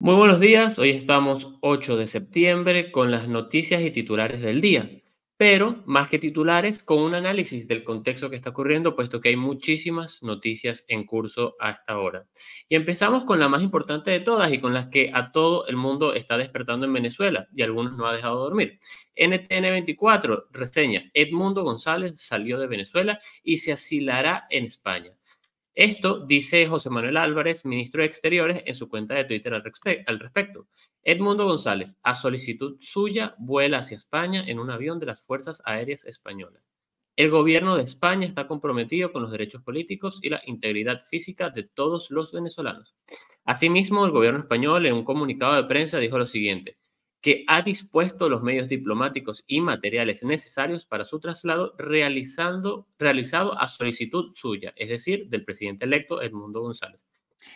Muy buenos días, hoy estamos 8 de septiembre con las noticias y titulares del día, pero más que titulares con un análisis del contexto que está ocurriendo, puesto que hay muchísimas noticias en curso hasta ahora. Y empezamos con la más importante de todas y con las que a todo el mundo está despertando en Venezuela y algunos no ha dejado de dormir. NTN24 reseña, Edmundo González salió de Venezuela y se asilará en España. Esto dice José Manuel Álvarez, ministro de Exteriores, en su cuenta de Twitter al, respecto. Edmundo González, a solicitud suya, vuela hacia España en un avión de las Fuerzas Aéreas Españolas. El gobierno de España está comprometido con los derechos políticos y la integridad física de todos los venezolanos. Asimismo, el gobierno español en un comunicado de prensa dijo lo siguiente que ha dispuesto los medios diplomáticos y materiales necesarios para su traslado realizando, realizado a solicitud suya, es decir, del presidente electo Edmundo González.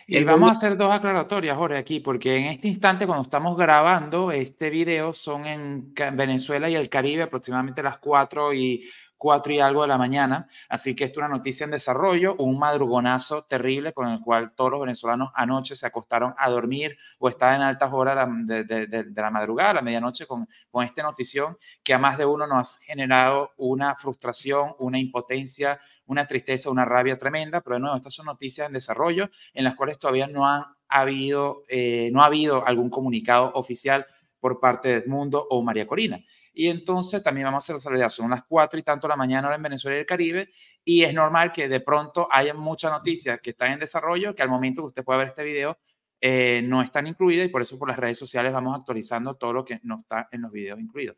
Y vamos a hacer dos aclaratorias, Jorge, aquí, porque en este instante, cuando estamos grabando este video, son en Venezuela y el Caribe, aproximadamente las 4 y cuatro y algo de la mañana. Así que esto es una noticia en desarrollo, un madrugonazo terrible con el cual todos los venezolanos anoche se acostaron a dormir o estaban en altas horas de, la madrugada, a la medianoche, con, esta notición que a más de uno nos ha generado una frustración, una impotencia, una tristeza, una rabia tremenda. Pero de nuevo, estas son noticias en desarrollo en las cuales todavía no, han habido, eh, no ha habido algún comunicado oficial por parte de Edmundo o María Corina. Y entonces también vamos a hacer la salida, son las 4 y tanto la mañana en Venezuela y el Caribe. Y es normal que de pronto haya muchas noticias que están en desarrollo, que al momento que usted pueda ver este video eh, no están incluidas y por eso por las redes sociales vamos actualizando todo lo que no está en los videos incluidos.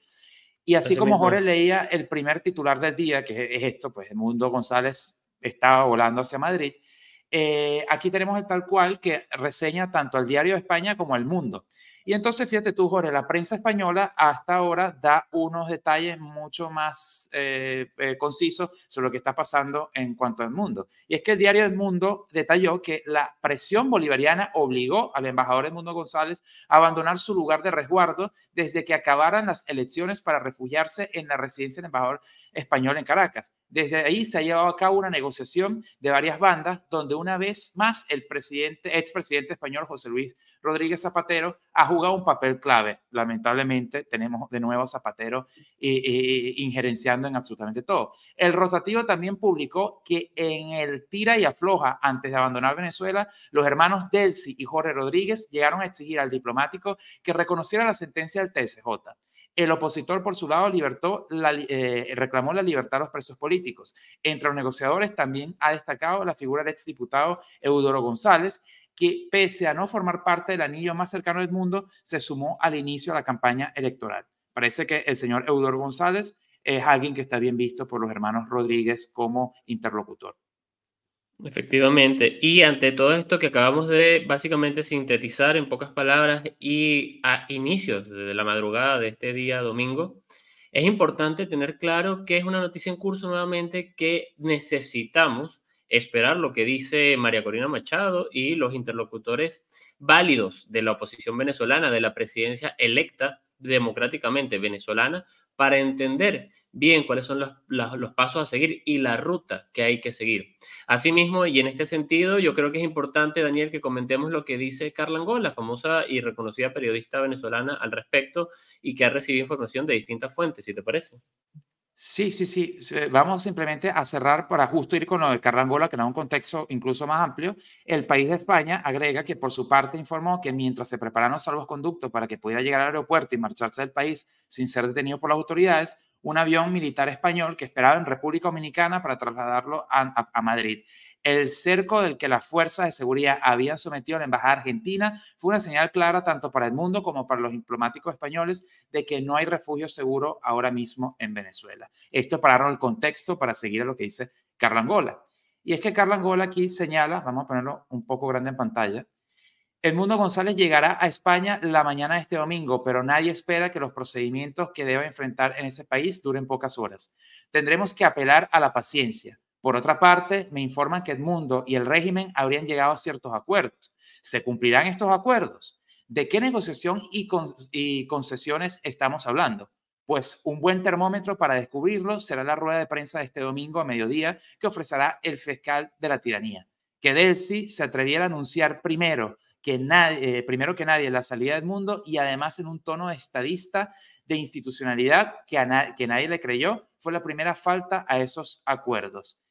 Y así como Jorge leía el primer titular del día, que es esto, pues el Mundo González estaba volando hacia Madrid, eh, aquí tenemos el tal cual que reseña tanto al diario de España como al mundo. Y entonces, fíjate tú, Jorge, la prensa española hasta ahora da unos detalles mucho más eh, eh, concisos sobre lo que está pasando en cuanto al mundo. Y es que el diario El Mundo detalló que la presión bolivariana obligó al embajador El Mundo González a abandonar su lugar de resguardo desde que acabaran las elecciones para refugiarse en la residencia del embajador español en Caracas. Desde ahí se ha llevado a cabo una negociación de varias bandas donde una vez más el presidente, presidente español José Luis Rodríguez Zapatero ha jugado un papel clave. Lamentablemente tenemos de nuevo a Zapatero eh, eh, injerenciando en absolutamente todo. El rotativo también publicó que en el tira y afloja antes de abandonar Venezuela, los hermanos Delcy y Jorge Rodríguez llegaron a exigir al diplomático que reconociera la sentencia del TSJ. El opositor, por su lado, eh, reclamó la libertad a los presos políticos. Entre los negociadores también ha destacado la figura del exdiputado Eudoro González, que pese a no formar parte del anillo más cercano del mundo, se sumó al inicio de la campaña electoral. Parece que el señor Eudoro González es alguien que está bien visto por los hermanos Rodríguez como interlocutor. Efectivamente. Y ante todo esto que acabamos de básicamente sintetizar en pocas palabras y a inicios de la madrugada de este día domingo, es importante tener claro que es una noticia en curso nuevamente que necesitamos esperar lo que dice María Corina Machado y los interlocutores válidos de la oposición venezolana, de la presidencia electa democráticamente venezolana, para entender bien cuáles son los, pasos a seguir y la ruta que hay que seguir. Asimismo, y en este sentido, yo creo que es importante, Daniel, que comentemos lo que dice Carla Angola, la famosa y reconocida periodista venezolana al respecto y que ha recibido información de distintas fuentes, si te parece. Sí, sí, sí. Vamos simplemente a cerrar para justo ir con lo de Carrangola, que en un contexto incluso más amplio. El país de España agrega que por su parte informó que mientras se prepararon los conductos para que pudiera llegar al aeropuerto y marcharse del país sin ser detenido por las autoridades, un avión militar español que esperaba en República Dominicana para trasladarlo a, Madrid. El cerco del que las fuerzas de seguridad habían sometido a la embajada argentina fue una señal clara tanto para el mundo como para los diplomáticos españoles de que no hay refugio seguro ahora mismo en Venezuela. Esto para dar el contexto para seguir a lo que dice Carla Angola. Y es que Carla Angola aquí señala, vamos a ponerlo un poco grande en pantalla, Edmundo González llegará a España la mañana de este domingo, pero nadie espera que los procedimientos que deba enfrentar en ese país duren pocas horas. Tendremos que apelar a la paciencia. Por otra parte, me informan que Edmundo y el régimen habrían llegado a ciertos acuerdos. ¿Se cumplirán estos acuerdos? ¿De qué negociación y, concesiones estamos hablando? Pues un buen termómetro para descubrirlo será la rueda de prensa de este domingo a mediodía que ofrecerá el fiscal de la tiranía. Que Delsi se atreviera a anunciar primero que nadie, eh, primero que nadie, la salida del mundo y además en un tono estadista de institucionalidad que, que nadie le creyó, fue la primera falta a esos acuerdos.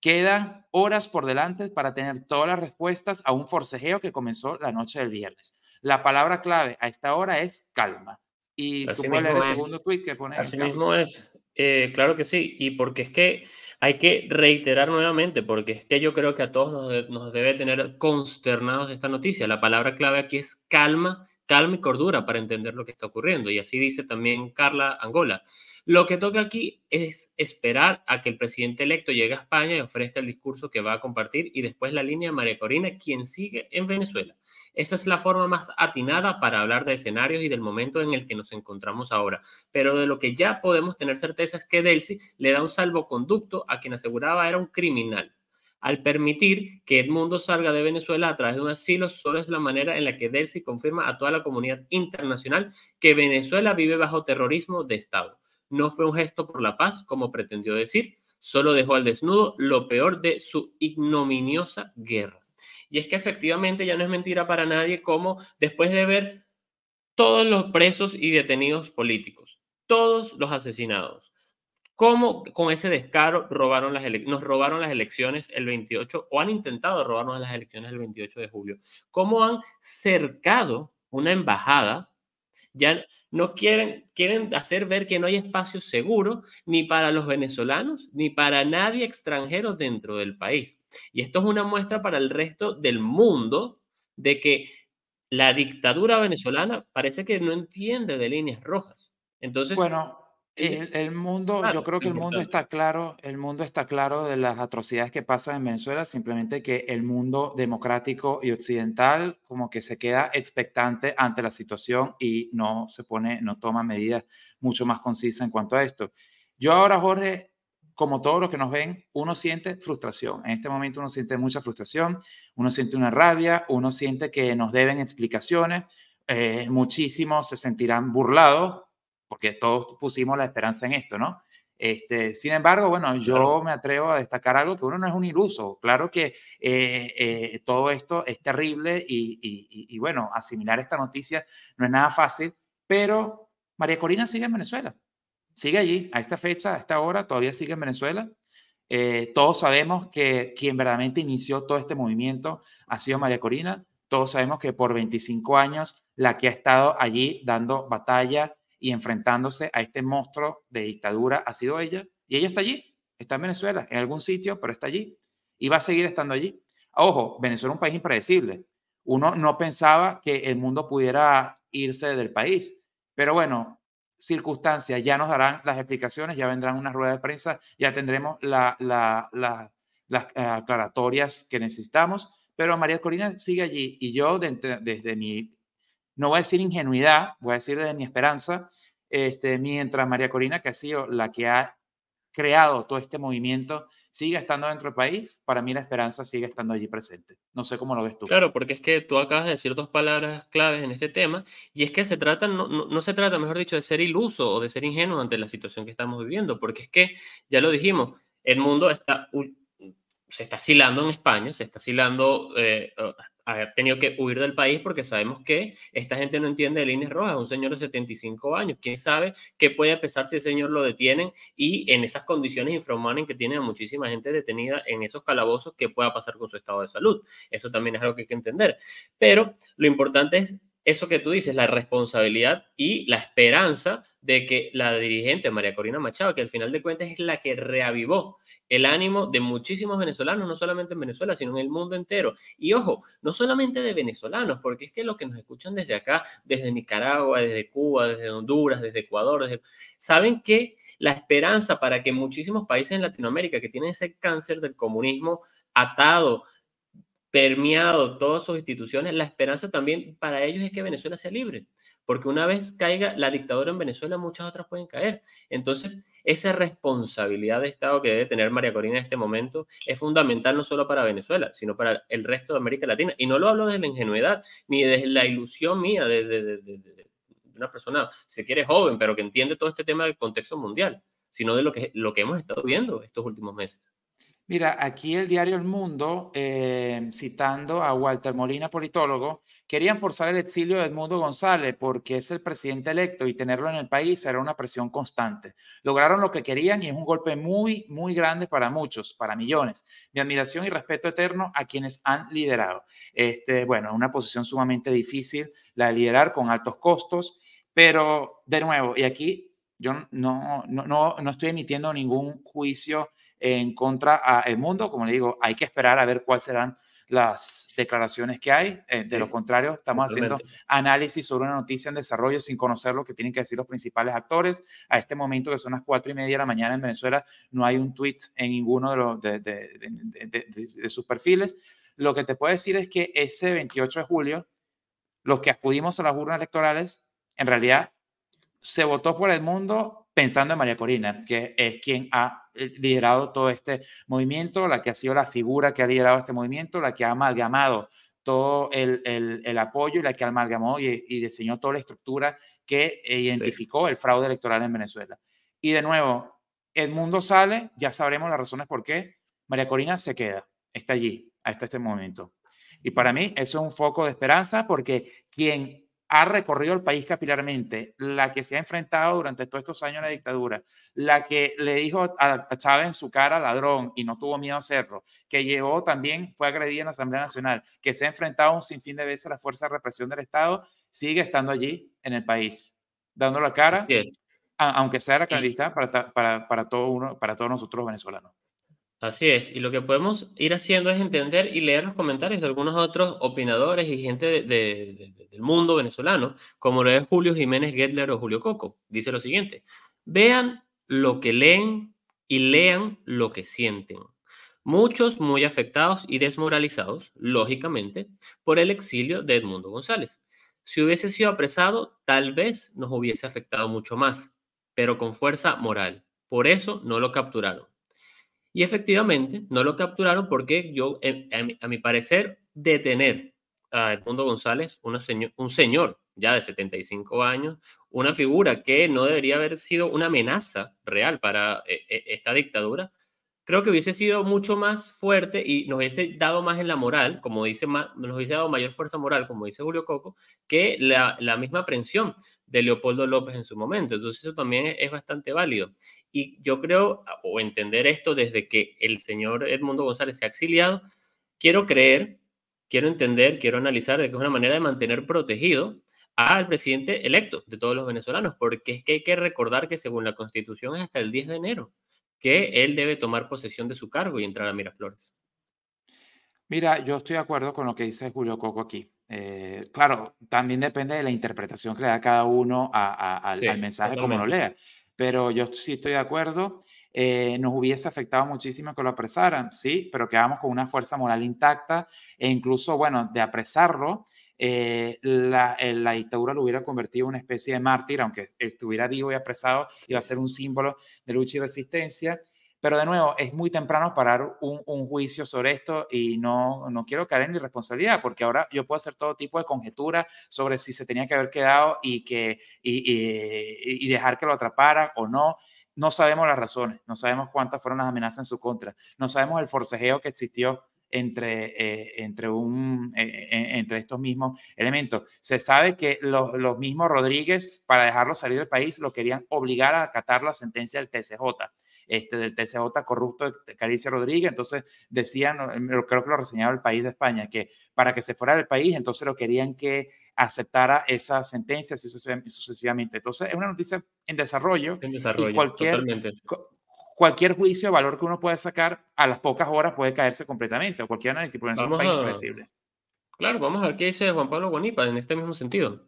Quedan horas por delante para tener todas las respuestas a un forcejeo que comenzó la noche del viernes. La palabra clave a esta hora es calma. Y tú el segundo tweet que pone. Así mismo es. Eh, claro que sí. Y porque es que hay que reiterar nuevamente, porque es yo creo que a todos nos, debe tener consternados esta noticia. La palabra clave aquí es calma, calma y cordura para entender lo que está ocurriendo. Y así dice también Carla Angola. Lo que toca aquí es esperar a que el presidente electo llegue a España y ofrezca el discurso que va a compartir y después la línea de María Corina, quien sigue en Venezuela. Esa es la forma más atinada para hablar de escenarios y del momento en el que nos encontramos ahora. Pero de lo que ya podemos tener certeza es que Delcy le da un salvoconducto a quien aseguraba era un criminal. Al permitir que Edmundo salga de Venezuela a través de un asilo, solo es la manera en la que Delcy confirma a toda la comunidad internacional que Venezuela vive bajo terrorismo de Estado. No fue un gesto por la paz, como pretendió decir, solo dejó al desnudo lo peor de su ignominiosa guerra. Y es que efectivamente ya no es mentira para nadie cómo después de ver todos los presos y detenidos políticos, todos los asesinados, cómo con ese descaro robaron las nos robaron las elecciones el 28 o han intentado robarnos las elecciones el 28 de julio, cómo han cercado una embajada, ya no quieren, quieren hacer ver que no hay espacio seguro ni para los venezolanos ni para nadie extranjero dentro del país. Y esto es una muestra para el resto del mundo de que la dictadura venezolana parece que no entiende de líneas rojas. Entonces, bueno, el, mundo, yo creo que el mundo está claro, el mundo está claro de las atrocidades que pasan en Venezuela, simplemente que el mundo democrático y occidental como que se queda expectante ante la situación y no se pone, no toma medidas mucho más concisas en cuanto a esto. Yo ahora, Jorge, como todos los que nos ven, uno siente frustración. En este momento uno siente mucha frustración, uno siente una rabia, uno siente que nos deben explicaciones, eh, muchísimos se sentirán burlados, porque todos pusimos la esperanza en esto, ¿no? Este, sin embargo, bueno, yo me atrevo a destacar algo que uno no es un iluso. Claro que eh, eh, todo esto es terrible y, bueno, asimilar esta noticia no es nada fácil, pero María Corina sigue en Venezuela sigue allí, a esta fecha, a esta hora, todavía sigue en Venezuela. Eh, todos sabemos que quien verdaderamente inició todo este movimiento ha sido María Corina. Todos sabemos que por 25 años la que ha estado allí dando batalla y enfrentándose a este monstruo de dictadura ha sido ella. Y ella está allí, está en Venezuela, en algún sitio, pero está allí. Y va a seguir estando allí. Ah, ojo, Venezuela es un país impredecible. Uno no pensaba que el mundo pudiera irse del país. Pero bueno, circunstancias ya nos darán las explicaciones, ya vendrán una rueda de prensa, ya tendremos la, la, las ah, aclaratorias que necesitamos, pero María Corina sigue allí y yo desde, desde mi, no voy a decir ingenuidad, voy a decir desde mi esperanza, este, mientras María Corina, que ha sido la que ha creado todo este movimiento sigue estando dentro del país, para mí la esperanza sigue estando allí presente. No sé cómo lo ves tú. Claro, porque es que tú acabas de decir dos palabras claves en este tema, y es que se trata, no, no se trata, mejor dicho, de ser iluso o de ser ingenuo ante la situación que estamos viviendo, porque es que, ya lo dijimos, el mundo está se está asilando en España, se está asilando, eh, ha tenido que huir del país porque sabemos que esta gente no entiende de líneas rojas, un señor de 75 años, quién sabe qué puede pesar si ese señor lo detienen y en esas condiciones infrahumanas que tienen a muchísima gente detenida en esos calabozos, qué pueda pasar con su estado de salud. Eso también es algo que hay que entender. Pero lo importante es eso que tú dices, la responsabilidad y la esperanza de que la dirigente María Corina Machado, que al final de cuentas es la que reavivó el ánimo de muchísimos venezolanos, no solamente en Venezuela, sino en el mundo entero. Y ojo, no solamente de venezolanos, porque es que los que nos escuchan desde acá, desde Nicaragua, desde Cuba, desde Honduras, desde Ecuador, saben que la esperanza para que muchísimos países en Latinoamérica que tienen ese cáncer del comunismo atado permeado todas sus instituciones, la esperanza también para ellos es que Venezuela sea libre, porque una vez caiga la dictadura en Venezuela, muchas otras pueden caer. Entonces, esa responsabilidad de Estado que debe tener María Corina en este momento es fundamental no solo para Venezuela, sino para el resto de América Latina. Y no lo hablo desde la ingenuidad, ni desde la ilusión mía, de, una persona, se quiere, joven, pero que entiende todo este tema del contexto mundial, sino de lo que, lo que hemos estado viendo estos últimos meses. Mira, aquí el diario El Mundo, eh, citando a Walter Molina, politólogo, querían forzar el exilio de Edmundo González porque es el presidente electo y tenerlo en el país era una presión constante. Lograron lo que querían y es un golpe muy, muy grande para muchos, para millones. Mi admiración y respeto eterno a quienes han liderado. Este, bueno, una posición sumamente difícil, la de liderar con altos costos, pero de nuevo, y aquí yo no, no, no, no estoy emitiendo ningún juicio en contra a mundo. Como le digo, hay que esperar a ver cuáles serán las declaraciones que hay. Eh, de lo contrario, estamos haciendo análisis sobre una noticia en desarrollo sin conocer lo que tienen que decir los principales actores. A este momento, que son las cuatro y media de la mañana en Venezuela, no hay un tweet en ninguno de, los, de, sus perfiles. Lo que te puedo decir es que ese 28 de julio, los que acudimos a las urnas electorales, en realidad se votó por El Mundo pensando en María Corina, que es quien ha eh, liderado todo este movimiento, la que ha sido la figura que ha liderado este movimiento, la que ha amalgamado todo el, apoyo y la que amalgamó y, y diseñó toda la estructura que identificó el fraude electoral en Venezuela. Y de nuevo, mundo sale, ya sabremos las razones por qué. María Corina se queda, está allí, hasta este momento. Y para mí eso es un foco de esperanza porque quien ha recorrido el país capilarmente, la que se ha enfrentado durante todos estos años a la dictadura, la que le dijo a, Chávez en su cara ladrón y no tuvo miedo a hacerlo, que llevó también, fue agredida en la Asamblea Nacional, que se ha enfrentado un sinfín de veces a la fuerza de represión del Estado, sigue estando allí en el país, dando la cara, aunque sea la para, todo uno, para todos nosotros venezolanos. Así es, y lo que podemos ir haciendo es entender y leer los comentarios de algunos otros opinadores y gente del mundo venezolano, como lo es Julio Jiménez Gettler o Julio Coco. Dice lo siguiente, vean lo que leen y lean lo que sienten. Muchos muy afectados y desmoralizados, lógicamente, por el exilio de Edmundo González. Si hubiese sido apresado, tal vez nos hubiese afectado mucho más, pero con fuerza moral. Por eso no lo capturaron. Y efectivamente, no lo capturaron porque yo, a mi parecer, detener a Edmundo González, un señor ya de 75 años, una figura que no debería haber sido una amenaza real para eh, eh, esta dictadura, creo que hubiese sido mucho más fuerte y nos hubiese dado más en la moral, como dice, nos hubiese dado mayor fuerza moral, como dice Julio Coco, que la, misma aprensión de Leopoldo López en su momento. Entonces eso también es bastante válido. Y yo creo, o entender esto desde que el señor Edmundo González se ha exiliado, quiero creer, quiero entender, quiero analizar de que es una manera de mantener protegido al presidente electo de todos los venezolanos, porque es que hay que recordar que según la constitución es hasta el 10 de enero que él debe tomar posesión de su cargo y entrar a Miraflores. Mira, yo estoy de acuerdo con lo que dice Julio Coco aquí. Eh, claro, también depende de la interpretación que le da cada uno al mensaje, como lo lea pero yo sí estoy de acuerdo. Eh, nos hubiese afectado muchísimo que lo apresaran, sí, pero quedamos con una fuerza moral intacta e incluso, bueno, de apresarlo, eh, la, eh, la, dictadura lo hubiera convertido en una especie de mártir, aunque estuviera vivo y apresado, iba a ser un símbolo de lucha y resistencia. Pero de nuevo, es muy temprano parar un, juicio sobre esto y no, no quiero caer en irresponsabilidad, porque ahora yo puedo hacer todo tipo de conjeturas sobre si se tenía que haber quedado y, que, y, y, dejar que lo atraparan o no. No sabemos las razones, no sabemos cuántas fueron las amenazas en su contra, no sabemos el forcejeo que existió entre, eh, entre, un, eh, eh, entre estos mismos elementos. Se sabe que los, los, mismos Rodríguez, para dejarlo salir del país, lo querían obligar a acatar la sentencia del TCJ. Este, del TCJ corrupto de Caricia Rodríguez. Entonces decían, creo que lo reseñaba el país de España, que para que se fuera del país, entonces lo querían que aceptara esa sentencia así sucesivamente. Entonces es una noticia en desarrollo. En desarrollo, cualquier, totalmente cualquier juicio de valor que uno pueda sacar a las pocas horas puede caerse completamente, o cualquier análisis, puede ser Claro, vamos a ver qué dice Juan Pablo Guanipa en este mismo sentido.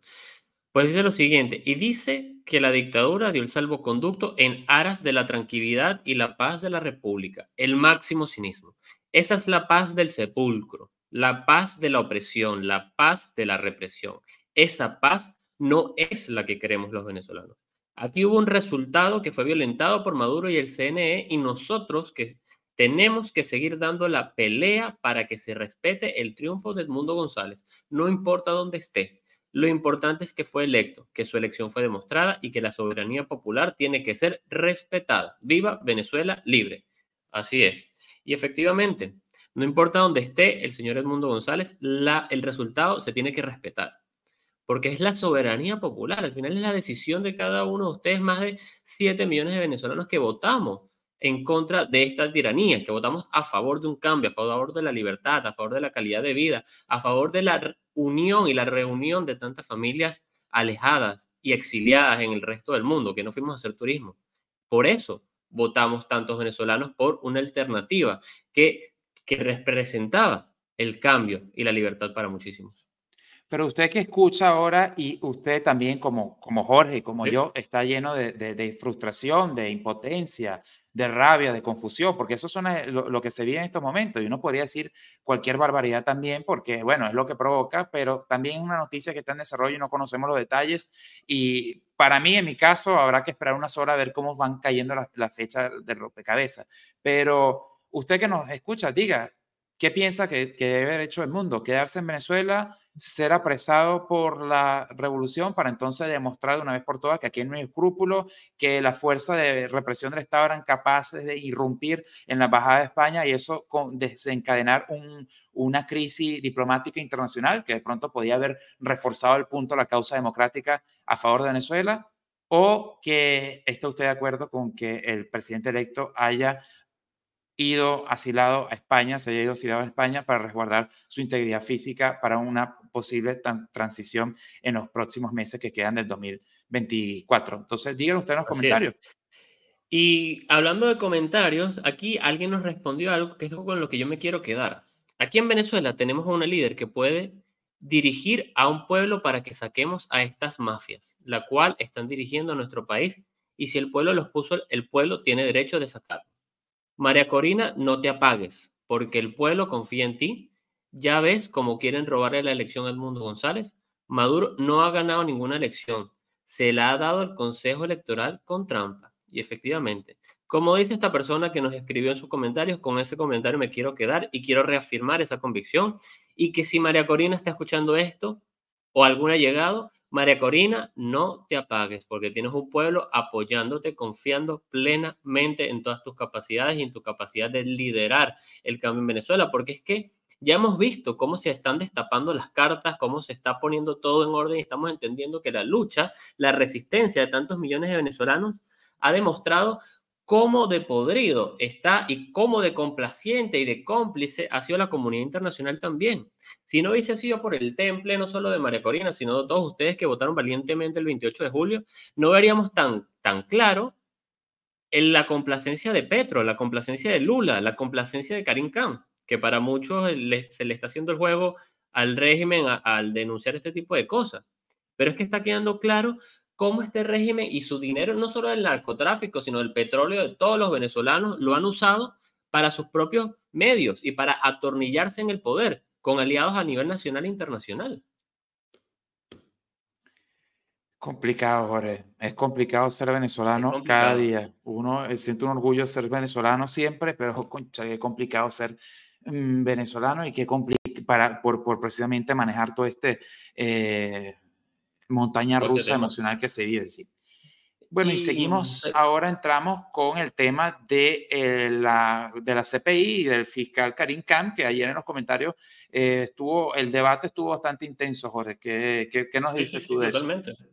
Pues dice lo siguiente, y dice que la dictadura dio el salvoconducto en aras de la tranquilidad y la paz de la República, el máximo cinismo. Esa es la paz del sepulcro, la paz de la opresión, la paz de la represión. Esa paz no es la que queremos los venezolanos. Aquí hubo un resultado que fue violentado por Maduro y el CNE y nosotros que tenemos que seguir dando la pelea para que se respete el triunfo de Edmundo González, no importa dónde esté, lo importante es que fue electo, que su elección fue demostrada y que la soberanía popular tiene que ser respetada. Viva Venezuela libre. Así es. Y efectivamente, no importa dónde esté el señor Edmundo González, el resultado se tiene que respetar. Porque es la soberanía popular, al final es la decisión de cada uno de ustedes, más de 7 millones de venezolanos que votamos en contra de estas tiranías, que votamos a favor de un cambio, a favor de la libertad, a favor de la calidad de vida, a favor de la unión y la reunión de tantas familias alejadas y exiliadas en el resto del mundo, que no fuimos a hacer turismo. Por eso votamos tantos venezolanos por una alternativa que, que representaba el cambio y la libertad para muchísimos. Pero usted que escucha ahora y usted también como, como Jorge, como yo, está lleno de, de, frustración, de impotencia, de rabia, de confusión, porque eso son eh, lo, que se vive en estos momentos. Y uno podría decir cualquier barbaridad también, porque, bueno, es lo que provoca, pero también es una noticia que está en desarrollo y no conocemos los detalles. Y para mí, en mi caso, habrá que esperar unas horas a ver cómo van cayendo las fechas de cabeza Pero usted que nos escucha, diga, ¿qué piensa que, que debe haber hecho el mundo? ¿Quedarse en Venezuela? ser apresado por la revolución para entonces demostrar de una vez por todas que aquí no hay escrúpulo, que la fuerza de represión del Estado eran capaces de irrumpir en la Embajada de España y eso desencadenar una crisis diplomática internacional que de pronto podía haber reforzado el punto, la causa democrática a favor de Venezuela, o que está usted de acuerdo con que el presidente electo haya ido asilado a España, se haya ido asilado a España para resguardar su integridad física para una posible transición en los próximos meses que quedan del 2024. Entonces, díganos ustedes en los comentarios. Y hablando de comentarios, aquí alguien nos respondió algo que es algo con lo que yo me quiero quedar. Aquí en Venezuela tenemos a una líder que puede dirigir a un pueblo para que saquemos a estas mafias, la cual están dirigiendo a nuestro país y si el pueblo los puso, el pueblo tiene derecho de sacar María Corina, no te apagues, porque el pueblo confía en ti. Ya ves cómo quieren robarle la elección al Mundo González. Maduro no ha ganado ninguna elección. Se la ha dado el Consejo Electoral con trampa. Y efectivamente, como dice esta persona que nos escribió en sus comentarios, con ese comentario me quiero quedar y quiero reafirmar esa convicción. Y que si María Corina está escuchando esto o alguna ha llegado, María Corina, no te apagues porque tienes un pueblo apoyándote, confiando plenamente en todas tus capacidades y en tu capacidad de liderar el cambio en Venezuela, porque es que ya hemos visto cómo se están destapando las cartas, cómo se está poniendo todo en orden y estamos entendiendo que la lucha, la resistencia de tantos millones de venezolanos ha demostrado cómo de podrido está y cómo de complaciente y de cómplice ha sido la comunidad internacional también. Si no hubiese sido por el temple, no solo de María Corina, sino de todos ustedes que votaron valientemente el 28 de julio, no veríamos tan, tan claro en la complacencia de Petro, la complacencia de Lula, la complacencia de Karim Khan, que para muchos se le está haciendo el juego al régimen al denunciar este tipo de cosas. Pero es que está quedando claro cómo este régimen y su dinero, no solo del narcotráfico, sino del petróleo de todos los venezolanos, lo han usado para sus propios medios y para atornillarse en el poder con aliados a nivel nacional e internacional. Complicado, Jorge. Es complicado ser venezolano cada día. Uno eh, siente un orgullo ser venezolano siempre, pero es complicado ser mm, venezolano y que para por, precisamente manejar todo este eh, montaña rusa emocional que se vive. Sí. Bueno, y, seguimos, eh, ahora entramos con el tema de, eh, la, de la CPI y del fiscal Karim Khan, que ayer en los comentarios eh, estuvo, el debate estuvo bastante intenso, Jorge. ¿Qué, qué, qué nos dices tú de totalmente. eso?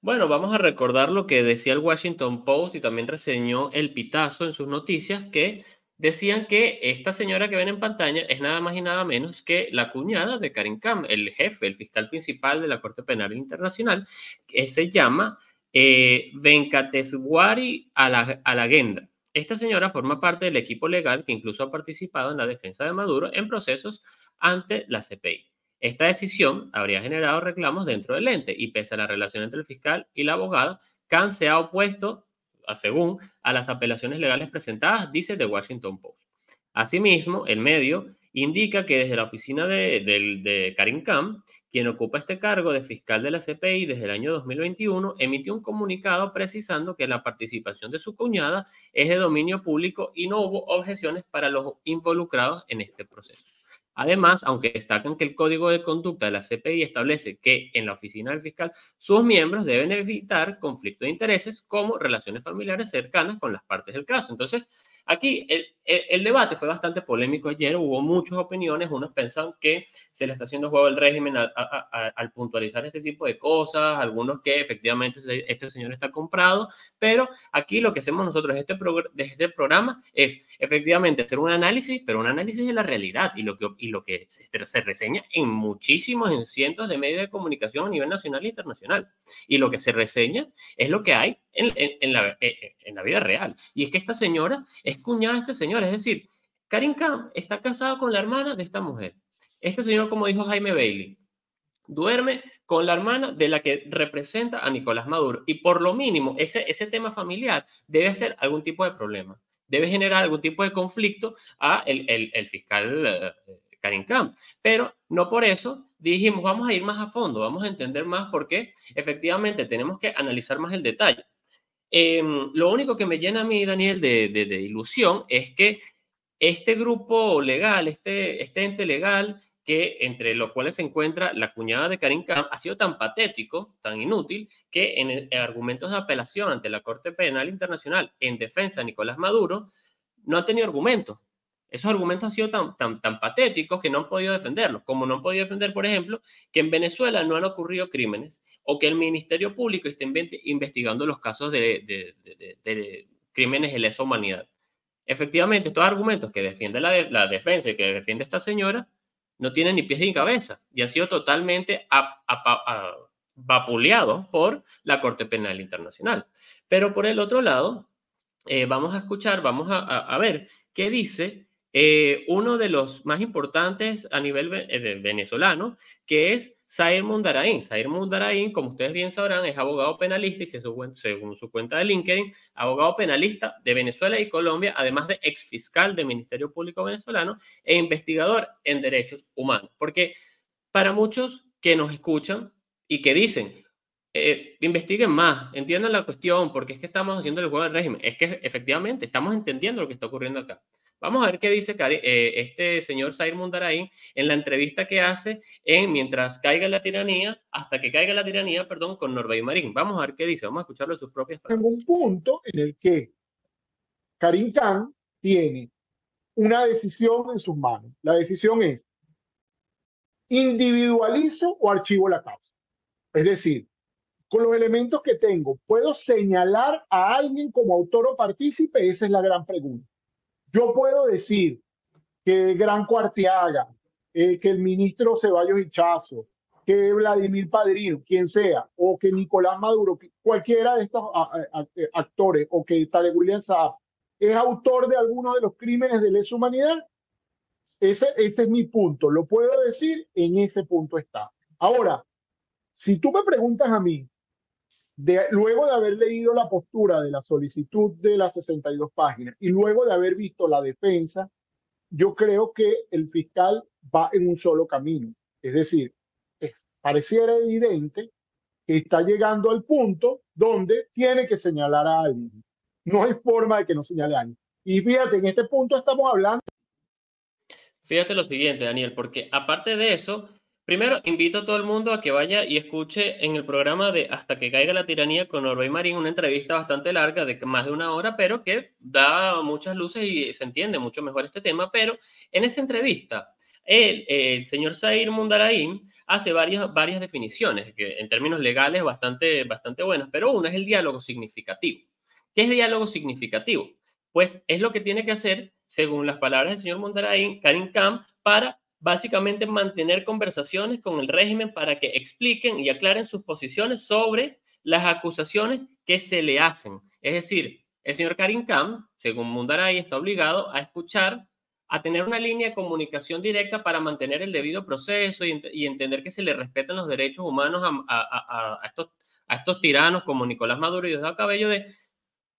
Bueno, vamos a recordar lo que decía el Washington Post y también reseñó el Pitazo en sus noticias, que decían que esta señora que ven en pantalla es nada más y nada menos que la cuñada de Karim Khan, el jefe, el fiscal principal de la Corte Penal Internacional, que se llama eh, Venkateswari Alagenda. Esta señora forma parte del equipo legal que incluso ha participado en la defensa de Maduro en procesos ante la CPI. Esta decisión habría generado reclamos dentro del ente y pese a la relación entre el fiscal y la abogada, Khan se ha opuesto según a las apelaciones legales presentadas, dice The Washington Post. Asimismo, el medio indica que desde la oficina de, Karim Khan, quien ocupa este cargo de fiscal de la CPI desde el año 2021, emitió un comunicado precisando que la participación de su cuñada es de dominio público y no hubo objeciones para los involucrados en este proceso. Además, aunque destacan que el código de conducta de la CPI establece que en la oficina del fiscal sus miembros deben evitar conflicto de intereses como relaciones familiares cercanas con las partes del caso. Entonces, Aquí el, debate fue bastante polémico ayer, hubo muchas opiniones, unos pensaban que se le está haciendo juego al régimen al puntualizar este tipo de cosas, algunos que efectivamente este señor está comprado, pero aquí lo que hacemos nosotros desde este, este programa es efectivamente hacer un análisis, pero un análisis de la realidad y lo que, y lo que se reseña en muchísimos, en cientos de medios de comunicación a nivel nacional e internacional. Y lo que se reseña es lo que hay eh, eh, en, la, vida real. Y es que esta señora es cuñada de este señor, es decir, Karin Khan está casada con la hermana de esta mujer. Este señor, como dijo Jaime Bailey, duerme con la hermana de la que representa a Nicolás Maduro. Y por lo mínimo, ese, ese tema familiar debe ser algún tipo de problema, debe generar algún tipo de conflicto a el, el, fiscal. Eh, Karim Khan. Pero no por eso dijimos, vamos a ir más a fondo, vamos a entender más porque efectivamente tenemos que analizar más el detalle. Em, lo único que me llena a mí, Daniel, de, ilusión es que este grupo legal, este, este ente legal, que entre los cuales se encuentra la cuñada de Karim Khan, ha sido tan patético, tan inútil, que en argumentos de apelación ante la Corte Penal Internacional en defensa de Nicolás Maduro, no ha tenido argumentos. Esos argumentos han sido tan, tan, tan patéticos que no han podido defenderlos, como no han podido defender, por ejemplo, que en Venezuela no han ocurrido crímenes o que el Ministerio Público esté investigando los casos de, crímenes de lesa humanidad. Efectivamente, estos argumentos que defiende la, defensa y que defiende esta señora no tienen ni pies ni cabeza y han sido totalmente vapuleados por la Corte Penal Internacional. Pero por el otro lado, eh, vamos a escuchar, vamos a ver qué dice eh, uno de los más importantes a nivel eh, venezolano, que es Zair Mundaraín. Zair Mundaraín, como ustedes bien sabrán, es abogado penalista y según su cuenta de LinkedIn, abogado penalista de Venezuela y Colombia, además de ex fiscal del Ministerio Público venezolano e investigador en derechos humanos. Porque para muchos que nos escuchan y que dicen, eh, investiguen más, entiendan la cuestión, porque es que estamos haciendo el juego del régimen. Es que efectivamente estamos entendiendo lo que está ocurriendo acá. Vamos a ver qué dice eh, este señor Sair Mundarain en la entrevista que hace en Mientras caiga la tiranía, hasta que caiga la tiranía, perdón, con Norbey Marín. Vamos a ver qué dice, vamos a escucharlo en sus propias palabras. Tengo un punto en el que Karim Khan tiene una decisión en sus manos. La decisión es, individualizo o archivo la causa. Es decir, con los elementos que tengo, ¿puedo señalar a alguien como autor o partícipe? Esa es la gran pregunta. Yo puedo decir que Gran Cuarteaga, eh, que el ministro Ceballos Hichazo, que Vladimir Padrino, quien sea, o que Nicolás Maduro, cualquiera de estos eh, actores, o que Tarek William Saab, es autor de alguno de los crímenes de lesa humanidad. ese es mi punto. Lo puedo decir, en ese punto está. Ahora, si tú me preguntas a mí, luego de haber leído la postura de la solicitud de las 62 páginas y luego de haber visto la defensa, yo creo que el fiscal va en un solo camino. Es decir, es, pareciera evidente que está llegando al punto donde tiene que señalar a alguien. No hay forma de que no señale a alguien. Y fíjate, en este punto estamos hablando. Fíjate lo siguiente, Daniel, porque aparte de eso, Primero, invito a todo el mundo a que vaya y escuche en el programa de Hasta que caiga la tiranía con Norbey Marín una entrevista bastante larga de más de una hora, pero que da muchas luces y se entiende mucho mejor este tema. Pero en esa entrevista, el, señor Zair Mundaraín hace varias, varias definiciones, que en términos legales bastante, bastante buenas, pero una es el diálogo significativo. ¿Qué es diálogo significativo? Pues es lo que tiene que hacer, según las palabras del señor Mundaraín, Karim Camp, para básicamente mantener conversaciones con el régimen para que expliquen y aclaren sus posiciones sobre las acusaciones que se le hacen. Es decir, el señor Karim Khan, según Mundaray, está obligado a escuchar, a tener una línea de comunicación directa para mantener el debido proceso y, entender que se le respetan los derechos humanos a, estos, tiranos como Nicolás Maduro y Diosdado Cabello de,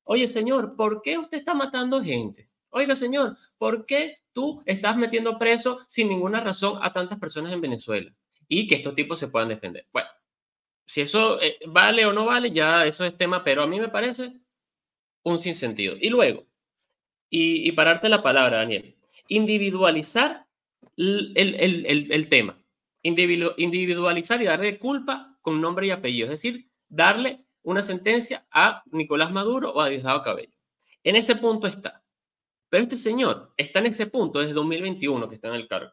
oye señor, ¿por qué usted está matando gente? Oiga, señor, ¿por qué tú estás metiendo preso sin ninguna razón a tantas personas en Venezuela? Y que estos tipos se puedan defender. Bueno, si eso eh, vale o no vale, ya eso es tema, pero a mí me parece un sinsentido. Y luego, y, pararte la palabra, Daniel, individualizar el, tema, individualizar y darle culpa con nombre y apellido, es decir, darle una sentencia a Nicolás Maduro o a Diosdado Cabello. En ese punto está. Pero este señor está en ese punto desde 2021 que está en el cargo.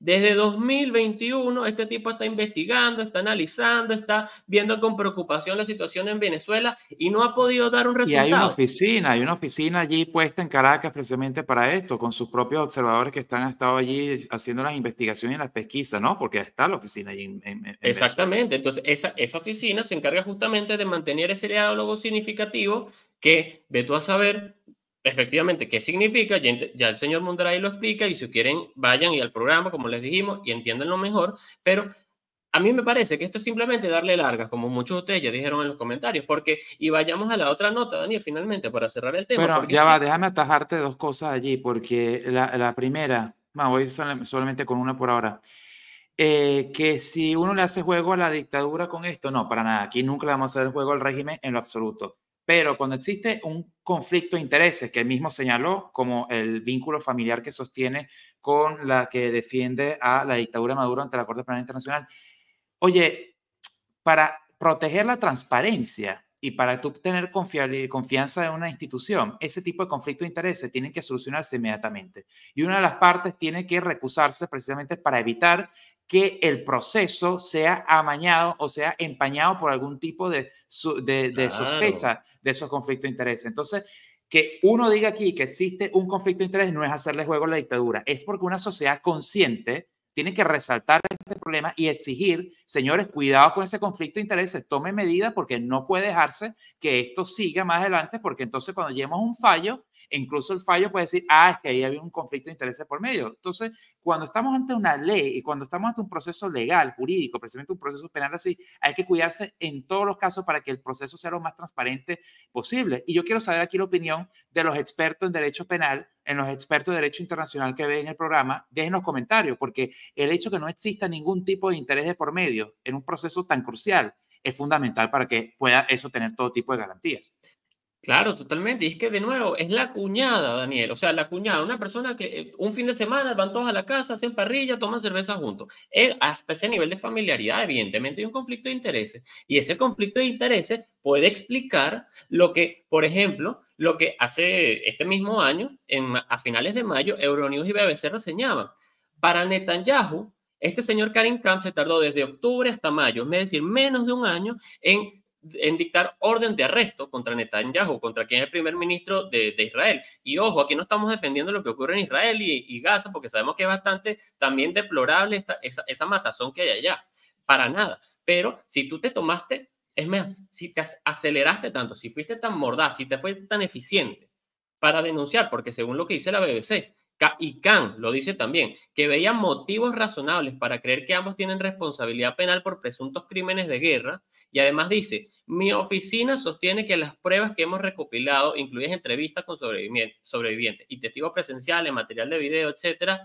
Desde 2021 este tipo está investigando, está analizando, está viendo con preocupación la situación en Venezuela y no ha podido dar un resultado. Y hay una oficina, hay una oficina allí puesta en Caracas precisamente para esto, con sus propios observadores que están estado allí haciendo las investigaciones y las pesquisas, ¿no? Porque está la oficina allí en, Exactamente, entonces esa, esa oficina se encarga justamente de mantener ese diálogo significativo que, de tú a saber, efectivamente qué significa, ya, el señor Mundray lo explica y si quieren vayan y al programa, como les dijimos, y entiéndanlo mejor, pero a mí me parece que esto es simplemente darle largas, como muchos de ustedes ya dijeron en los comentarios, porque, y vayamos a la otra nota, Daniel, finalmente, para cerrar el tema. Pero ya va, déjame atajarte dos cosas allí, porque la, primera, voy solamente con una por ahora. Eh, que si uno le hace juego a la dictadura con esto, no, para nada. Aquí nunca le vamos a hacer juego al régimen en lo absoluto. Pero cuando existe un conflicto de intereses que él mismo señaló como el vínculo familiar que sostiene con la que defiende a la dictadura de Maduro ante la Corte Penal Internacional, oye, para proteger la transparencia y para tú tener confianza en una institución, ese tipo de conflicto de intereses tienen que solucionarse inmediatamente. Y una de las partes tiene que recusarse precisamente para evitar que el proceso sea amañado o sea empañado por algún tipo de, sospecha de esos conflictos de interés. Entonces, que uno diga aquí que existe un conflicto de interés no es hacerle juego a la dictadura, es porque una sociedad consciente tiene que resaltar este problema y exigir, señores, cuidado con ese conflicto de intereses, tome medidas porque no puede dejarse que esto siga más adelante, porque entonces cuando lleguemos a un fallo, incluso el fallo puede decir, ah, es que ahí había un conflicto de intereses por medio. Entonces, cuando estamos ante una ley y cuando estamos ante un proceso legal, jurídico, precisamente un proceso penal así, hay que cuidarse en todos los casos para que el proceso sea lo más transparente posible. Y yo quiero saber aquí la opinión de los expertos en derecho penal, en los expertos de derecho internacional que ven el programa, déjenos comentarios, porque el hecho de que no exista ningún tipo de interés de por medio en un proceso tan crucial es fundamental para que pueda eso tener todo tipo de garantías. Claro, totalmente. Y es que de nuevo, es la cuñada, Daniel. O sea, la cuñada, una persona que eh, un fin de semana van todos a la casa, hacen parrilla, toman cerveza juntos. Es eh, hasta ese nivel de familiaridad, evidentemente, hay un conflicto de intereses. Y ese conflicto de intereses puede explicar lo que, por ejemplo, lo que hace este mismo año, en, a finales de mayo, Euronews y BBC reseñaban. Para Netanyahu, este señor Karim Khan se tardó desde octubre hasta mayo, es decir, menos de un año en en dictar orden de arresto contra Netanyahu, contra quien es el primer ministro de, de Israel. Y ojo, aquí no estamos defendiendo lo que ocurre en Israel y, Gaza, porque sabemos que es bastante también deplorable esta, esa, esa, matazón que hay allá, para nada. Pero si tú te tomaste, es más, si te aceleraste tanto, si fuiste tan mordaz, si te fuiste tan eficiente para denunciar, porque según lo que dice la BBC, y Khan lo dice también, que veía motivos razonables para creer que ambos tienen responsabilidad penal por presuntos crímenes de guerra. Y además dice, mi oficina sostiene que las pruebas que hemos recopilado, incluidas entrevistas con sobrevivientes y testigos presenciales, material de video, etcétera,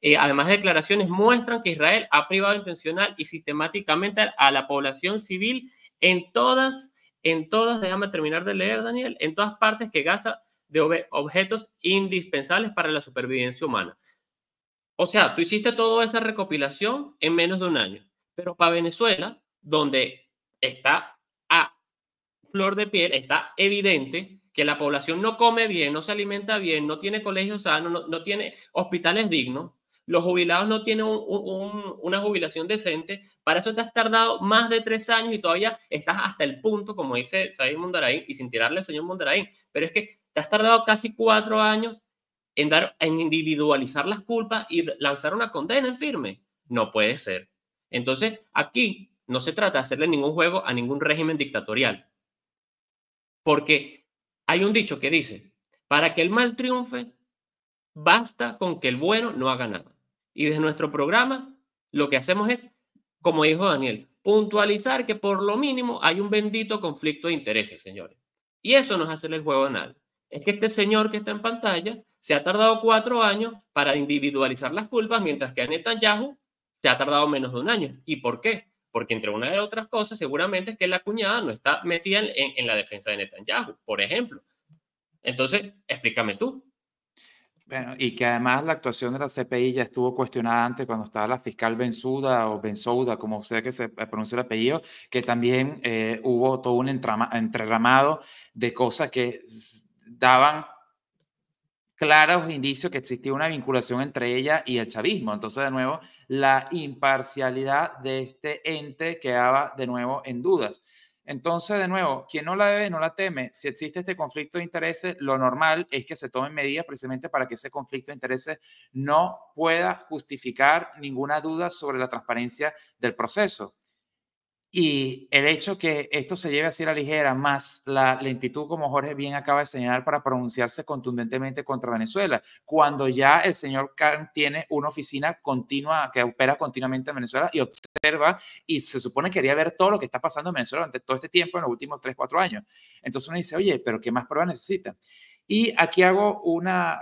eh, además de declaraciones, muestran que Israel ha privado intencional y sistemáticamente a la población civil en todas, en todas, déjame terminar de leer, Daniel, en todas partes que Gaza de objetos indispensables para la supervivencia humana. O sea, tú hiciste toda esa recopilación en menos de un año, pero para Venezuela, donde está a flor de piel, está evidente que la población no come bien, no se alimenta bien, no tiene colegios sanos, no, tiene hospitales dignos, los jubilados no tienen una jubilación decente, para eso te has tardado más de tres años y todavía estás hasta el punto, como dice Said Mundaraín, y sin tirarle al señor Mundaraín, pero es que te has tardado casi cuatro años en, dar, en individualizar las culpas y lanzar una condena en firme. No puede ser. Entonces, aquí no se trata de hacerle ningún juego a ningún régimen dictatorial. Porque hay un dicho que dice, para que el mal triunfe, basta con que el bueno no haga nada. Y desde nuestro programa, lo que hacemos es, como dijo Daniel, puntualizar que por lo mínimo hay un bendito conflicto de intereses, señores. Y eso no es el juego a nadie es que este señor que está en pantalla se ha tardado cuatro años para individualizar las culpas, mientras que a Netanyahu se ha tardado menos de un año. ¿Y por qué? Porque entre una de otras cosas, seguramente es que la cuñada no está metida en, la defensa de Netanyahu, por ejemplo. Entonces, explícame tú. Bueno, y que además la actuación de la CPI ya estuvo cuestionada antes cuando estaba la fiscal Benzuda o Benzouda, como sea que se pronuncie el apellido, que también eh, hubo todo un entramado de cosas que daban claros indicios que existía una vinculación entre ella y el chavismo. Entonces, de nuevo, la imparcialidad de este ente quedaba de nuevo en dudas. Entonces, de nuevo, quien no la debe, no la teme. Si existe este conflicto de intereses, lo normal es que se tomen medidas precisamente para que ese conflicto de intereses no pueda justificar ninguna duda sobre la transparencia del proceso. Y el hecho que esto se lleve así a la ligera, más la lentitud, como Jorge bien acaba de señalar, para pronunciarse contundentemente contra Venezuela, cuando ya el señor Khan tiene una oficina continua que opera continuamente en Venezuela y observa y se supone que quería ver todo lo que está pasando en Venezuela durante todo este tiempo, en los últimos 3, 4 años. Entonces uno dice, oye, pero ¿qué más pruebas necesita. Y aquí hago una,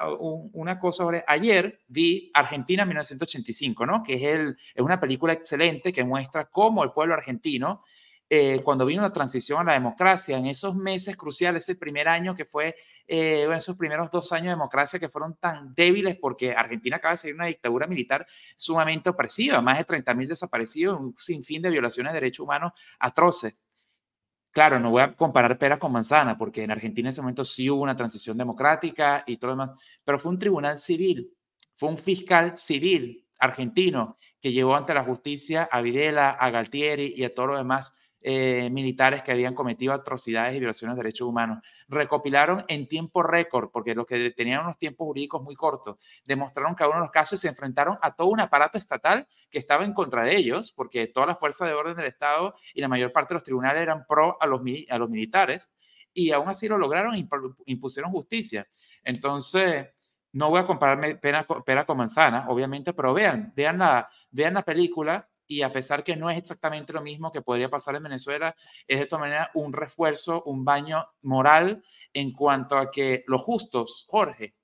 una cosa sobre, ayer vi Argentina 1985, ¿no? Que es, el, es una película excelente que muestra cómo el pueblo argentino eh, cuando vino la transición a la democracia, en esos meses cruciales, ese primer año que fue, eh, esos primeros dos años de democracia que fueron tan débiles porque Argentina acaba de ser una dictadura militar sumamente opresiva, más de 30.000 desaparecidos, un sinfín de violaciones de derechos humanos atroces. Claro, no voy a comparar pera con manzana, porque en Argentina en ese momento sí hubo una transición democrática y todo lo demás, pero fue un tribunal civil, fue un fiscal civil argentino que llevó ante la justicia a Videla, a Galtieri y a todos los demás eh, militares que habían cometido atrocidades y violaciones de derechos humanos. Recopilaron en tiempo récord, porque los que tenían unos tiempos jurídicos muy cortos, demostraron que uno de los casos se enfrentaron a todo un aparato estatal que estaba en contra de ellos, porque toda la fuerza de orden del Estado y la mayor parte de los tribunales eran pro a los, a los militares, y aún así lo lograron impusieron justicia. Entonces, no voy a compararme pena con manzana, obviamente, pero vean, vean la, vean la película y a pesar que no es exactamente lo mismo que podría pasar en Venezuela, es de todas maneras un refuerzo, un baño moral en cuanto a que los justos, Jorge,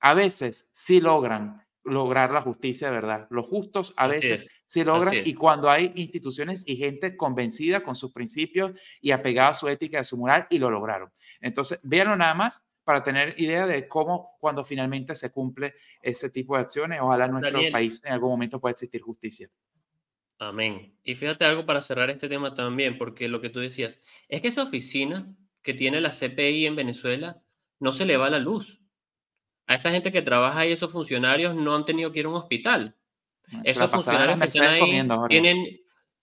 a veces sí logran lograr la justicia de verdad. Los justos a veces sí logran y cuando hay instituciones y gente convencida con sus principios y apegada a su ética y a su moral y lo lograron. Entonces, véanlo nada más para tener idea de cómo cuando finalmente se cumple ese tipo de acciones, ojalá en nuestro país en algún momento pueda existir justicia. Amén. Y fíjate algo para cerrar este tema también, porque lo que tú decías, es que esa oficina que tiene la CPI en Venezuela no se le va la luz. A esa gente que trabaja ahí, esos funcionarios no han tenido que ir a un hospital. Ah, esos funcionarios que están ahí tienen,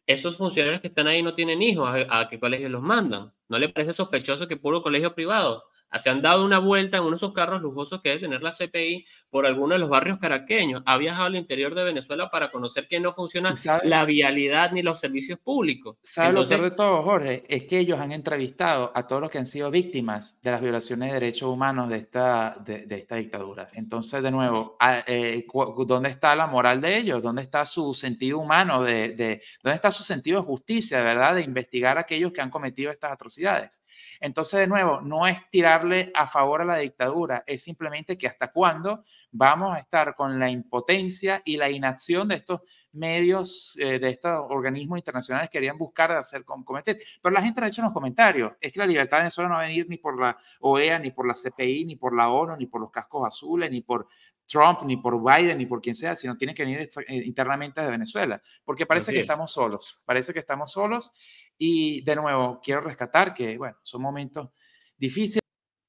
esos funcionarios que están ahí no tienen hijos, ¿a, qué colegio los mandan? ¿No le parece sospechoso que puro colegio privado? Se han dado una vuelta en uno de esos carros lujosos que debe tener la CPI por alguno de los barrios caraqueños. Ha viajado al interior de Venezuela para conocer que no funciona la vialidad ni los servicios públicos. ¿sabe lo peor de todo, Jorge? Es que ellos han entrevistado a todos los que han sido víctimas de las violaciones de derechos humanos de esta, de, esta dictadura. Entonces, de nuevo, eh, ¿dónde está la moral de ellos? ¿Dónde está su sentido humano? De, de, ¿Dónde está su sentido de justicia, verdad? De investigar a aquellos que han cometido estas atrocidades. Entonces, de nuevo, no es tirar a favor a la dictadura, es simplemente que hasta cuándo vamos a estar con la impotencia y la inacción de estos medios, eh, de estos organismos internacionales que querían buscar hacer cometer. Pero la gente lo ha hecho en los comentarios, es que la libertad de Venezuela no va a venir ni por la OEA, ni por la CPI, ni por la ONU, ni por los cascos azules, ni por Trump, ni por Biden, ni por quien sea, sino tiene que venir eh, internamente de Venezuela, porque parece que estamos solos, parece que estamos solos. Y de nuevo, quiero rescatar que, bueno, son momentos difíciles.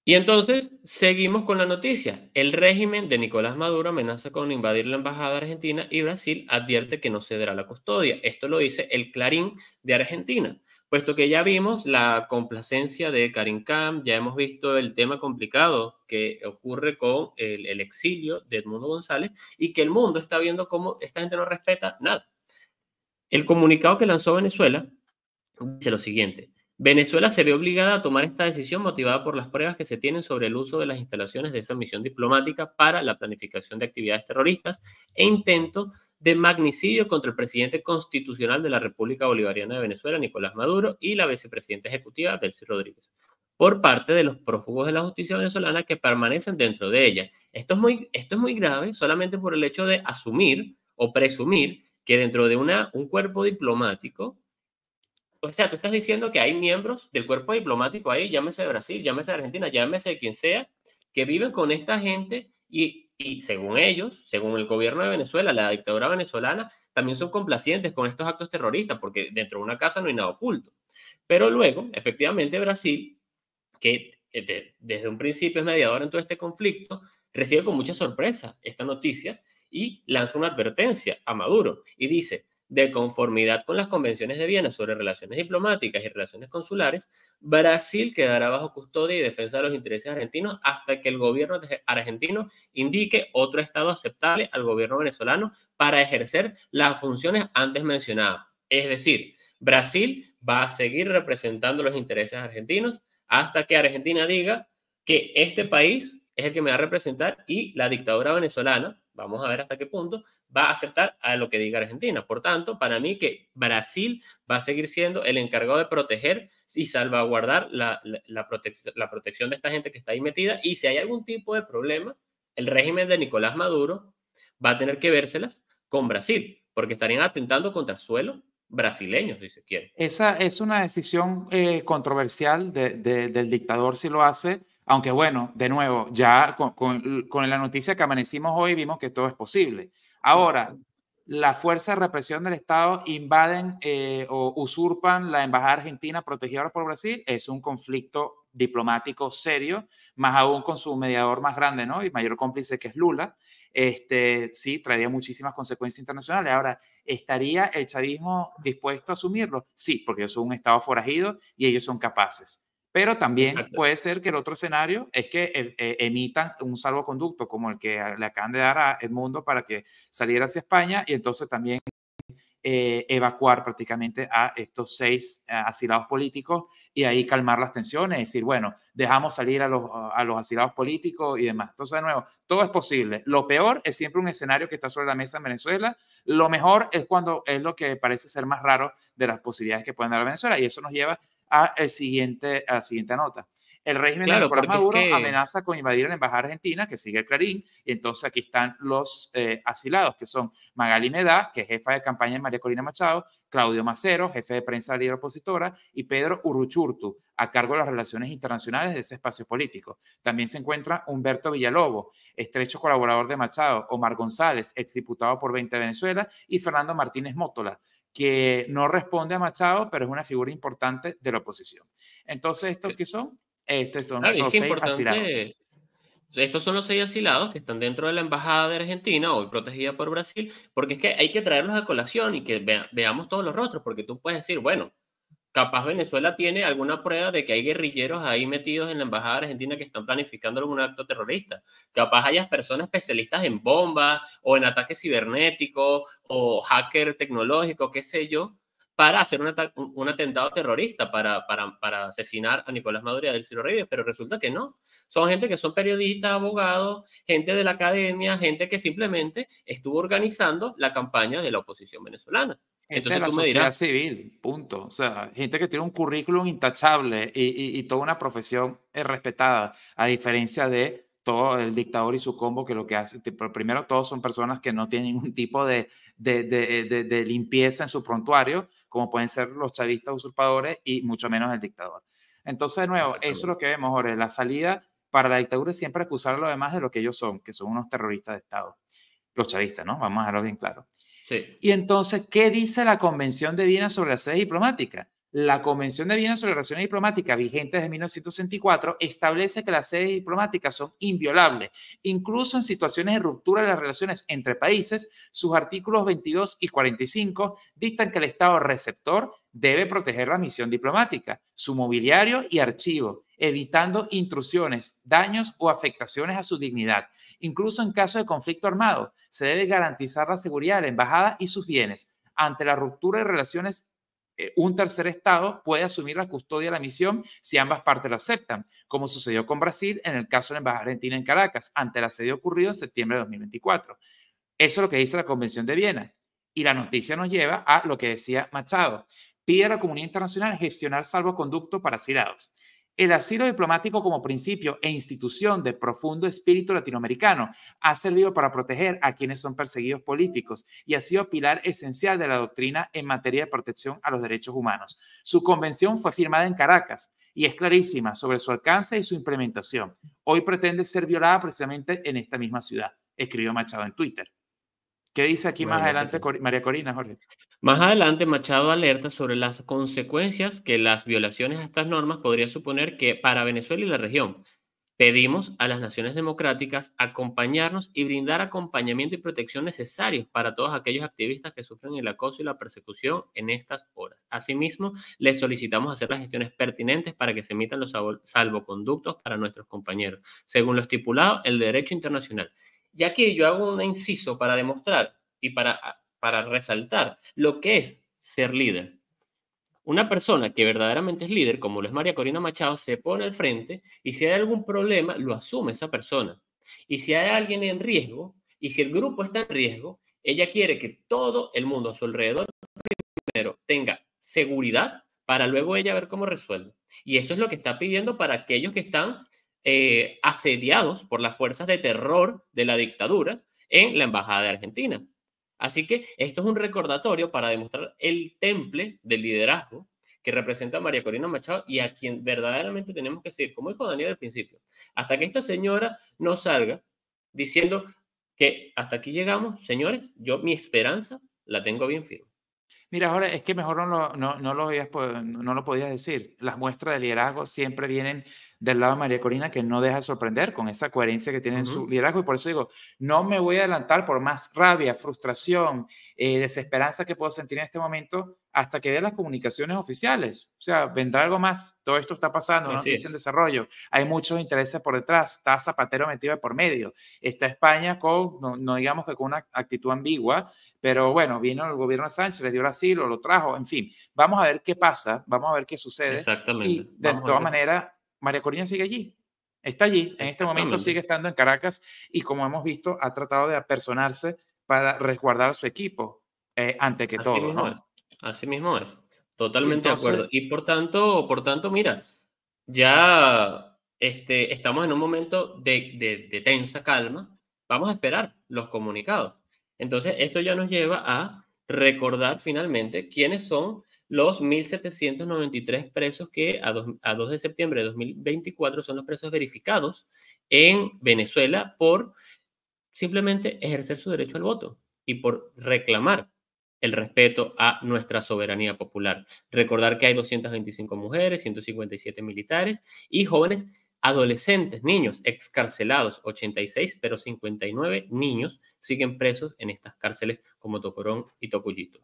Y entonces seguimos con la noticia. El régimen de Nicolás Maduro amenaza con invadir la embajada argentina y Brasil advierte que no cederá la custodia. Esto lo dice el Clarín de Argentina, puesto que ya vimos la complacencia de Karim Khan, ya hemos visto el tema complicado que ocurre con el, exilio de Edmundo González y que el mundo está viendo cómo esta gente no respeta nada. El comunicado que lanzó Venezuela dice lo siguiente. Venezuela se ve obligada a tomar esta decisión motivada por las pruebas que se tienen sobre el uso de las instalaciones de esa misión diplomática para la planificación de actividades terroristas e intento de magnicidio contra el presidente constitucional de la República Bolivariana de Venezuela, Nicolás Maduro, y la vicepresidenta ejecutiva, Delcy Rodríguez, por parte de los prófugos de la justicia venezolana que permanecen dentro de ella. Esto es muy, esto es muy grave solamente por el hecho de asumir o presumir que dentro de una, un cuerpo diplomático o sea, tú estás diciendo que hay miembros del cuerpo diplomático ahí, llámese de Brasil, llámese de Argentina, llámese de quien sea, que viven con esta gente y, según ellos, según el gobierno de Venezuela, la dictadura venezolana, también son complacientes con estos actos terroristas, porque dentro de una casa no hay nada oculto. Pero luego, efectivamente, Brasil, que eh, desde un principio es mediador en todo este conflicto, recibe con mucha sorpresa esta noticia y lanza una advertencia a Maduro y dice, de conformidad con las convenciones de Viena sobre relaciones diplomáticas y relaciones consulares, Brasil quedará bajo custodia y defensa de los intereses argentinos hasta que el gobierno argentino indique otro estado aceptable al gobierno venezolano para ejercer las funciones antes mencionadas. Es decir, Brasil va a seguir representando los intereses argentinos hasta que Argentina diga que este país es el que me va a representar y la dictadura venezolana vamos a ver hasta qué punto, va a aceptar a lo que diga Argentina. Por tanto, para mí que Brasil va a seguir siendo el encargado de proteger y salvaguardar la, la, protección de esta gente que está ahí metida. Y si hay algún tipo de problema, el régimen de Nicolás Maduro va a tener que vérselas con Brasil, porque estarían atentando contra el suelo brasileño, si se quiere. Esa es una decisión eh, controversial del dictador si lo hace aunque bueno, de nuevo, ya con, la noticia que amanecimos hoy vimos que todo es posible. Ahora, la fuerza de represión del Estado invaden eh, o usurpan la embajada argentina protegida por Brasil. Es un conflicto diplomático serio, más aún con su mediador más grande, ¿no? Y mayor cómplice que es Lula. Este, sí, traería muchísimas consecuencias internacionales. Ahora, ¿estaría el chavismo dispuesto a asumirlo? Sí, porque es un Estado forajido y ellos son capaces. Pero también puede ser que el otro escenario es que e, e, emitan un salvoconducto como el que le acaban de dar a Edmundo para que saliera hacia España y entonces también eh, evacuar prácticamente a estos seis eh, asilados políticos y ahí calmar las tensiones, decir, bueno, dejamos salir a los, a los asilados políticos y demás. Entonces, de nuevo, todo es posible. Lo peor es siempre un escenario que está sobre la mesa en Venezuela. Lo mejor es cuando es lo que parece ser más raro de las posibilidades que pueden dar a Venezuela. Y eso nos lleva a, el siguiente, a la siguiente nota. El régimen de Nicolás Maduro amenaza con invadir la embajada argentina, que sigue el Clarín, y entonces aquí están los eh, asilados, que son Magali Medá, que es jefa de campaña de María Corina Machado, Claudio Macero, jefe de prensa de líder opositora, y Pedro Urruchurtu, a cargo de las relaciones internacionales de ese espacio político. También se encuentra Humberto villalobo estrecho colaborador de Machado, Omar González, exdiputado por 20 Venezuela, y Fernando Martínez Mótola, que no responde a Machado, pero es una figura importante de la oposición. Entonces, ¿estos eh, qué son? Este, estos son los seis asilados. Estos son los seis asilados que están dentro de la Embajada de Argentina, hoy protegida por Brasil, porque es que hay que traerlos a colación y que veamos todos los rostros, porque tú puedes decir, bueno, capaz Venezuela tiene alguna prueba de que hay guerrilleros ahí metidos en la embajada argentina que están planificando algún acto terrorista. Capaz hayas personas especialistas en bombas o en ataques cibernéticos o hacker tecnológico, qué sé yo, para hacer un, atentado terrorista, para, asesinar a Nicolás Maduro y a Delcio Reyes, pero resulta que no. Son gente que son periodistas, abogados, gente de la academia, gente que simplemente estuvo organizando la campaña de la oposición venezolana. Gente Entonces, de la sociedad civil, punto. O sea, gente que tiene un currículum intachable y, y, toda una profesión eh, respetada, a diferencia de todo el dictador y su combo que lo que hace, primero todos son personas que no tienen ningún tipo de, de, de, limpieza en su prontuario, como pueden ser los chavistas usurpadores y mucho menos el dictador. Entonces, de nuevo, eso es lo que vemos, Jorge. La salida para la dictadura es siempre acusar a los demás de lo que ellos son, que son unos terroristas de Estado. Los chavistas, ¿no? Vamos a dejarlo bien claro. Y entonces, ¿qué dice la Convención de Viena sobre la sede diplomática? La Convención de Bienes sobre Relaciones Diplomáticas, vigente desde 1964, establece que las sedes diplomáticas son inviolables, incluso en situaciones de ruptura de las relaciones entre países. Sus artículos 22 y 45 dictan que el Estado receptor debe proteger la misión diplomática, su mobiliario y archivo, evitando intrusiones, daños o afectaciones a su dignidad. Incluso en caso de conflicto armado, se debe garantizar la seguridad de la embajada y sus bienes. Ante la ruptura de relaciones eh, un tercer Estado puede asumir la custodia de la misión si ambas partes lo aceptan, como sucedió con Brasil en el caso de la Embajada Argentina en Caracas, ante el asedio ocurrido en septiembre de 2024. Eso es lo que dice la Convención de Viena. Y la noticia nos lleva a lo que decía Machado. Pide a la comunidad internacional gestionar salvoconducto para asilados. El asilo diplomático como principio e institución de profundo espíritu latinoamericano ha servido para proteger a quienes son perseguidos políticos y ha sido pilar esencial de la doctrina en materia de protección a los derechos humanos. Su convención fue firmada en Caracas y es clarísima sobre su alcance y su implementación. Hoy pretende ser violada precisamente en esta misma ciudad, escribió Machado en Twitter. ¿Qué dice aquí más adelante María Corina, Jorge? Más adelante, Machado alerta sobre las consecuencias que las violaciones a estas normas podría suponer que para Venezuela y la región. Pedimos a las naciones democráticas acompañarnos y brindar acompañamiento y protección necesarios para todos aquellos activistas que sufren el acoso y la persecución en estas horas. Asimismo, les solicitamos hacer las gestiones pertinentes para que se emitan los salvoconductos para nuestros compañeros, según lo estipulado el derecho internacional. Ya que yo hago un inciso para demostrar y para para resaltar lo que es ser líder. Una persona que verdaderamente es líder, como lo es María Corina Machado, se pone al frente y si hay algún problema, lo asume esa persona. Y si hay alguien en riesgo, y si el grupo está en riesgo, ella quiere que todo el mundo a su alrededor primero tenga seguridad para luego ella ver cómo resuelve. Y eso es lo que está pidiendo para aquellos que están eh, asediados por las fuerzas de terror de la dictadura en la Embajada de Argentina. Así que esto es un recordatorio para demostrar el temple del liderazgo que representa María Corina Machado y a quien verdaderamente tenemos que seguir, como dijo Daniel al principio, hasta que esta señora no salga diciendo que hasta aquí llegamos, señores, yo mi esperanza la tengo bien firme. Mira, ahora es que mejor no no, no lo, no lo podías decir. Las muestras de liderazgo siempre vienen del lado de María Corina que no deja sorprender con esa coherencia que tiene en su liderazgo. Y por eso digo, no me voy a adelantar por más rabia, frustración, eh, desesperanza que puedo sentir en este momento hasta que vea las comunicaciones oficiales. O sea, vendrá algo más. Todo esto está pasando, no es en desarrollo. Hay muchos intereses por detrás. Está Zapatero metido por medio. Está España con, no, digamos que con una actitud ambigua, pero bueno, vino el gobierno de Sánchez, le dio el asilo, lo trajo, en fin. Vamos a ver qué pasa, vamos a ver qué sucede. Y de todas maneras, María Corina sigue allí, está allí, en este momento sigue estando en Caracas y como hemos visto ha tratado de apersonarse para resguardar a su equipo eh, ante que todo. Mismo ¿no? Así mismo es, totalmente de acuerdo. Y por tanto, por tanto, mira, ya este, estamos en un momento de, de, de tensa calma, vamos a esperar los comunicados. Entonces, esto ya nos lleva a recordar finalmente quiénes son los 1.793 presos que a 2, de septiembre de 2024 son los presos verificados en Venezuela por simplemente ejercer su derecho al voto y por reclamar el respeto a nuestra soberanía popular. Recordar que hay 225 mujeres, 157 militares y jóvenes adolescentes, niños excarcelados, 86, pero 59 niños siguen presos en estas cárceles como Tocorón y Tocuyito.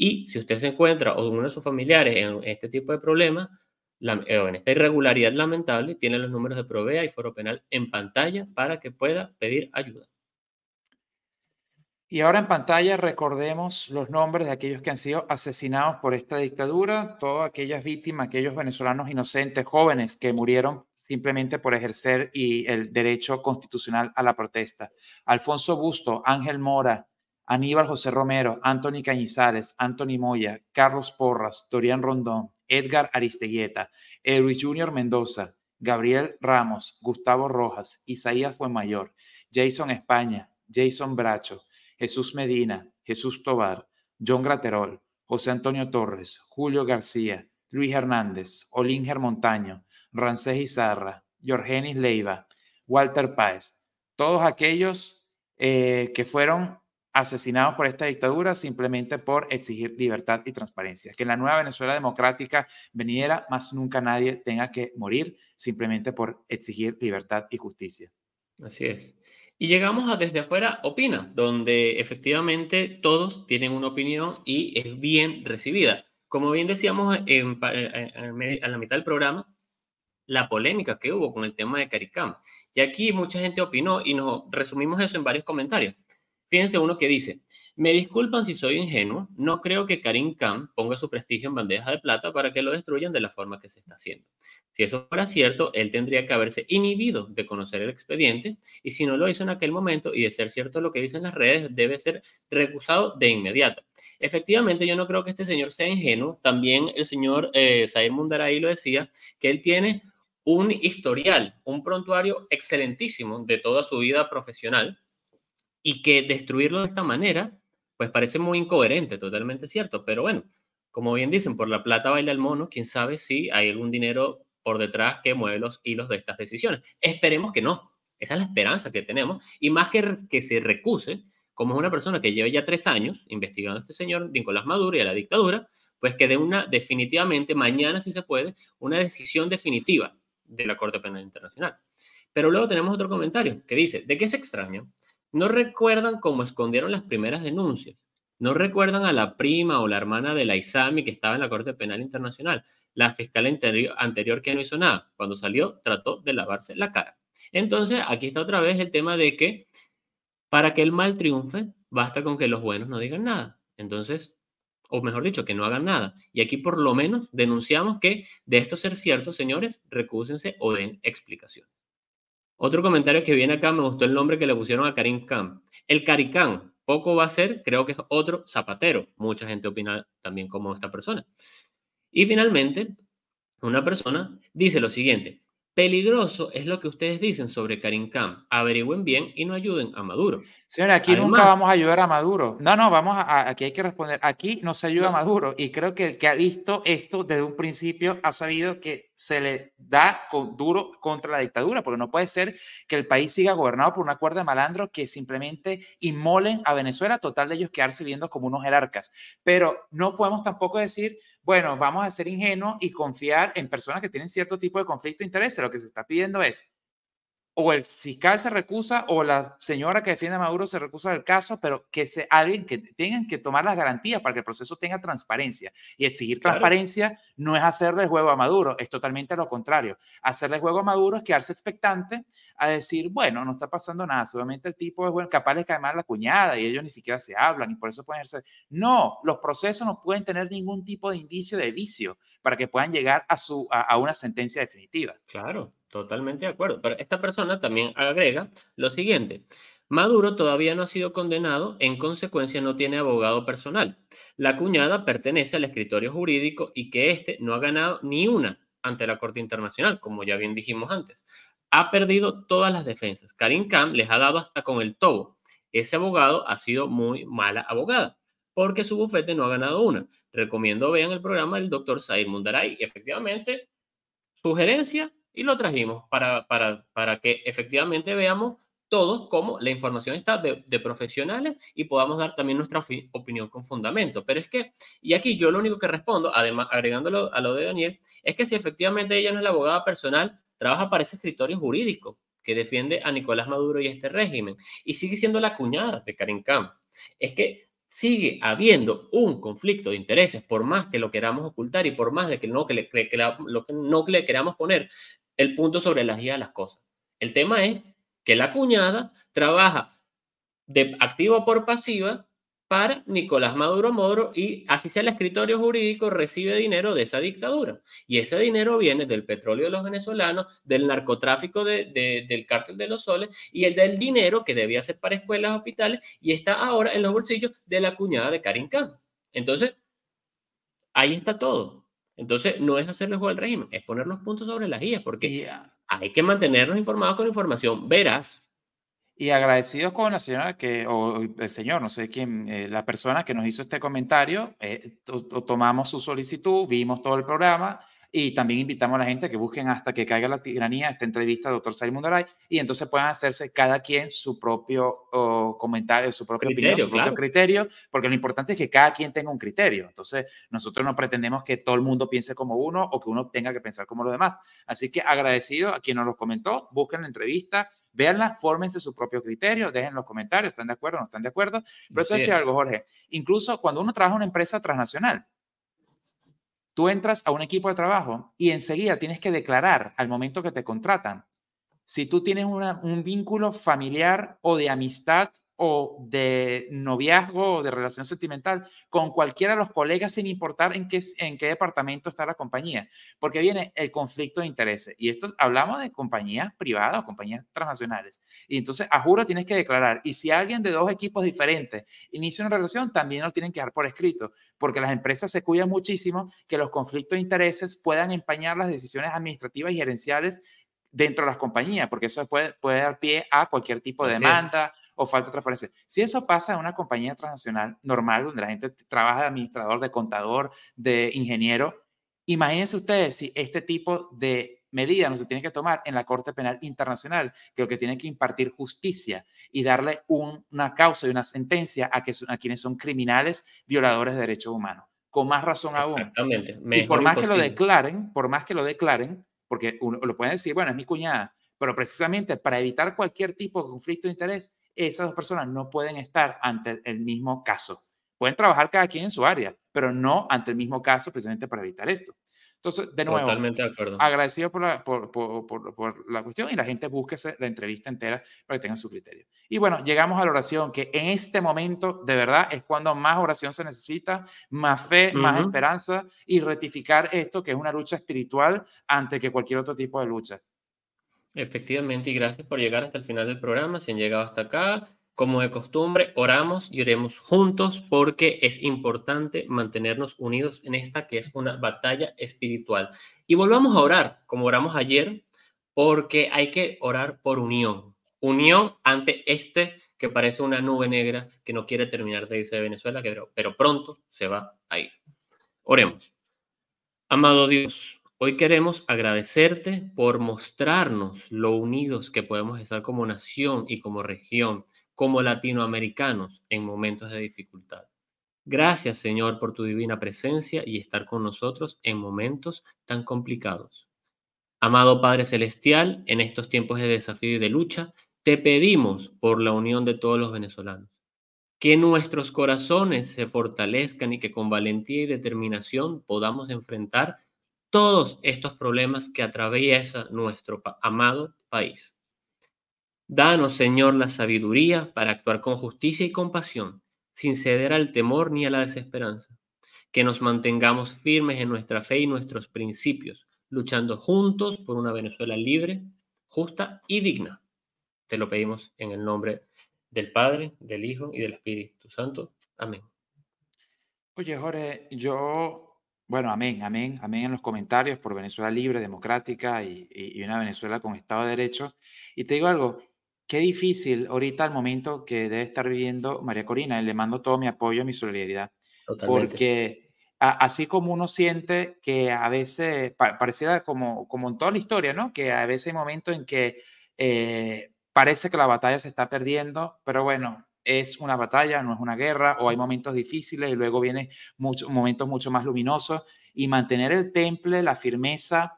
Y si usted se encuentra o uno de sus familiares en este tipo de problemas eh, o en esta irregularidad lamentable, tiene los números de Provea y Foro Penal en pantalla para que pueda pedir ayuda. Y ahora en pantalla recordemos los nombres de aquellos que han sido asesinados por esta dictadura, todas aquellas víctimas, aquellos venezolanos inocentes, jóvenes que murieron simplemente por ejercer el derecho constitucional a la protesta. Alfonso Busto, Ángel Mora, Aníbal José Romero, Anthony Cañizales, Anthony Moya, Carlos Porras, Dorian Rondón, Edgar Aristeguieta, Edwin Junior Mendoza, Gabriel Ramos, Gustavo Rojas, Isaías Fuenmayor, Jason España, Jason Bracho, Jesús Medina, Jesús Tobar, John Graterol, José Antonio Torres, Julio García, Luis Hernández, Olinger Montaño, Rancés Izarra, Jorgenis Leiva, Walter Páez, todos aquellos eh, que fueron asesinados por esta dictadura simplemente por exigir libertad y transparencia. Que en la nueva Venezuela democrática veniera, más nunca nadie tenga que morir simplemente por exigir libertad y justicia. Así es. Y llegamos a Desde afuera Opina, donde efectivamente todos tienen una opinión y es bien recibida. Como bien decíamos en, eh, eh, a la mitad del programa, la polémica que hubo con el tema de CARICAM. Y aquí mucha gente opinó y nos resumimos eso en varios comentarios. Fíjense uno que dice, me disculpan si soy ingenuo, no creo que Karim Khan ponga su prestigio en bandeja de plata para que lo destruyan de la forma que se está haciendo. Si eso fuera cierto, él tendría que haberse inhibido de conocer el expediente y si no lo hizo en aquel momento y de ser cierto lo que dicen las redes, debe ser recusado de inmediato. Efectivamente, yo no creo que este señor sea ingenuo. También el señor eh, lo decía, que él tiene un historial, un prontuario excelentísimo de toda su vida profesional y que destruirlo de esta manera, pues parece muy incoherente, totalmente cierto, pero bueno, como bien dicen, por la plata baila el mono, quién sabe si hay algún dinero por detrás que mueve los hilos de estas decisiones. Esperemos que no, esa es la esperanza que tenemos, y más que, que se recuse, como es una persona que lleva ya tres años investigando a este señor, Nicolás Maduro y a la dictadura, pues que dé una definitivamente, mañana si se puede, una decisión definitiva de la Corte Penal Internacional. Pero luego tenemos otro comentario que dice, ¿de qué se extraña no recuerdan cómo escondieron las primeras denuncias. No recuerdan a la prima o la hermana de la ISAMI que estaba en la Corte Penal Internacional. La fiscal anterior que no hizo nada. Cuando salió, trató de lavarse la cara. Entonces, aquí está otra vez el tema de que para que el mal triunfe, basta con que los buenos no digan nada. Entonces, o mejor dicho, que no hagan nada. Y aquí por lo menos denunciamos que de esto ser cierto, señores, recúsense o den explicación. Otro comentario que viene acá, me gustó el nombre que le pusieron a Karim Khan. El Caricán, poco va a ser, creo que es otro zapatero. Mucha gente opina también como esta persona. Y finalmente, una persona dice lo siguiente. Peligroso es lo que ustedes dicen sobre Karim Khan. Averigüen bien y no ayuden a Maduro. Señora, aquí nunca vamos a ayudar a Maduro. No, no, vamos a, aquí hay que responder. Aquí no se ayuda a Maduro. Y creo que el que ha visto esto desde un principio ha sabido que se le da duro contra la dictadura, porque no puede ser que el país siga gobernado por un acuerdo de malandro que simplemente inmolen a Venezuela, total de ellos quedarse viendo como unos jerarcas. Pero no podemos tampoco decir, bueno, vamos a ser ingenuos y confiar en personas que tienen cierto tipo de conflicto de interés. Lo que se está pidiendo es o el fiscal se recusa o la señora que defiende a Maduro se recusa del caso, pero que se, alguien que tengan que tomar las garantías para que el proceso tenga transparencia. Y exigir transparencia no es hacerle juego a Maduro, es totalmente lo contrario. Hacerle juego a Maduro es quedarse expectante a decir, bueno, no está pasando nada, seguramente el tipo es bueno, capaz de quemar la cuñada y ellos ni siquiera se hablan y por eso pueden ser. No, los procesos no pueden tener ningún tipo de indicio de vicio para que puedan llegar a, su, a una sentencia definitiva. Claro, Totalmente de acuerdo. Pero esta persona también agrega lo siguiente. Maduro todavía no ha sido condenado, en consecuencia no tiene abogado personal. La cuñada pertenece al escritorio jurídico y que éste no ha ganado ni una ante la Corte Internacional, como ya bien dijimos antes. Ha perdido todas las defensas. Karim Khan les ha dado hasta con el tobo. Ese abogado ha sido muy mala abogada, porque su bufete no ha ganado una. Recomiendo vean el programa del doctor Said Mundaray. Efectivamente, sugerencia y lo trajimos para, para, para que efectivamente veamos todos cómo la información está de, profesionales y podamos dar también nuestra opinión con fundamento. Pero es que, y aquí yo lo único que respondo, además agregándolo a lo de Daniel, es que si efectivamente ella no es la abogada personal, trabaja para ese escritorio jurídico que defiende a Nicolás Maduro y este régimen, y sigue siendo la cuñada de Karen Khan. Es que sigue habiendo un conflicto de intereses, por más que lo queramos ocultar y por más de que no que le, que que no le queramos poner el punto sobre la guía de las cosas. El tema es que la cuñada trabaja de activa por pasiva para Nicolás Maduro Moro y así sea el escritorio jurídico recibe dinero de esa dictadura. Y ese dinero viene del petróleo de los venezolanos, del narcotráfico del cártel de los soles y el del dinero que debía ser para escuelas, hospitales y está ahora en los bolsillos de la cuñada de Karim Khan. Entonces, ahí está todo. Entonces, no es hacerle juego al régimen, es poner los puntos sobre las guías, porque ah hay que mantenernos informados con información veraz. Y agradecidos con la señora que, o el señor, no sé quién, eh, la persona que nos hizo este comentario, eh, tomamos su solicitud, vimos todo el programa, y también invitamos a la gente a que busquen hasta que caiga la tiranía esta entrevista doctor Salim y entonces puedan hacerse cada quien su propio oh, comentario, su propio su propio criterio, porque lo importante es que cada quien tenga un criterio. Entonces, nosotros no pretendemos que todo el mundo piense como uno o que uno tenga que pensar como los demás. Así que agradecido a quien nos lo comentó, busquen la entrevista, véanla, fórmense su propio criterio, dejen los comentarios, están de acuerdo, no están de acuerdo. Pero eso es algo, Jorge. Incluso cuando uno trabaja en una empresa transnacional, Tú entras a un equipo de trabajo y enseguida tienes que declarar al momento que te contratan si tú tienes un vínculo familiar o de amistad o de noviazgo o de relación sentimental con cualquiera de los colegas sin importar en qué, departamento está la compañía, porque viene el conflicto de intereses. Y esto hablamos de compañías privadas o compañías transnacionales. Y entonces, a juro, tienes que declarar. Y si alguien de dos equipos diferentes inicia una relación, también lo tienen que dar por escrito, porque las empresas se cuidan muchísimo que los conflictos de intereses puedan empañar las decisiones administrativas y gerenciales dentro de las compañías, porque eso puede, puede dar pie a cualquier tipo de demanda o falta de transparencia. Si eso pasa en una compañía transnacional normal, donde la gente trabaja de administrador, de contador, de ingeniero, imagínense ustedes si este tipo de medidas no se tiene que tomar en la Corte Penal Internacional, que lo que tiene que impartir justicia y darle una causa y una sentencia a, que, a quienes son criminales violadores de derechos humanos. Con más razón aún. Exactamente. y por más que lo declaren, por más que lo declaren, porque uno lo puede decir, bueno, es mi cuñada, pero precisamente para evitar cualquier tipo de conflicto de interés, esas dos personas no pueden estar ante el mismo caso. Pueden trabajar cada quien en su área, pero no ante el mismo caso precisamente para evitar esto. Entonces, de nuevo, agradecido por la, por, la cuestión y la gente búsquese la entrevista entera para que tengan su criterio. Y bueno, llegamos a la oración, que en este momento de verdad es cuando más oración se necesita, más fe, más esperanza y retificar esto que es una lucha espiritual ante que cualquier otro tipo de lucha. Efectivamente, y gracias por llegar hasta el final del programa. Si han llegado hasta acá, como de costumbre, oramos y oremos juntos porque es importante mantenernos unidos en esta que es una batalla espiritual. Y volvamos a orar, como oramos ayer, porque hay que orar por unión. Unión ante este que parece una nube negra que no quiere terminar de irse de Venezuela, que, pero pronto se va a ir. Oremos. Amado Dios, hoy queremos agradecerte por mostrarnos lo unidos que podemos estar como nación y como región como latinoamericanos en momentos de dificultad. Gracias, Señor, por tu divina presencia y estar con nosotros en momentos tan complicados. Amado Padre Celestial, en estos tiempos de desafío y de lucha, te pedimos por la unión de todos los venezolanos, que nuestros corazones se fortalezcan y que con valentía y determinación podamos enfrentar todos estos problemas que atraviesa nuestro amado país. Danos, Señor, la sabiduría para actuar con justicia y compasión, sin ceder al temor ni a la desesperanza. Que nos mantengamos firmes en nuestra fe y nuestros principios, luchando juntos por una Venezuela libre, justa y digna. Te lo pedimos en el nombre del Padre, del Hijo y del Espíritu Santo. Amén. Oye, Jorge, yo, bueno, amén, amén, amén en los comentarios por Venezuela libre, democrática y, una Venezuela con Estado de Derecho. Y te digo algo, Qué difícil ahorita el momento que debe estar viviendo María Corina. Le mando todo mi apoyo, mi solidaridad. Porque así como uno siente que a veces, pareciera como, como en toda la historia, ¿no? Que a veces hay momentos en que eh, parece que la batalla se está perdiendo, pero bueno, es una batalla, no es una guerra, o hay momentos difíciles y luego vienen muchos momentos mucho más luminosos. Y mantener el temple, la firmeza,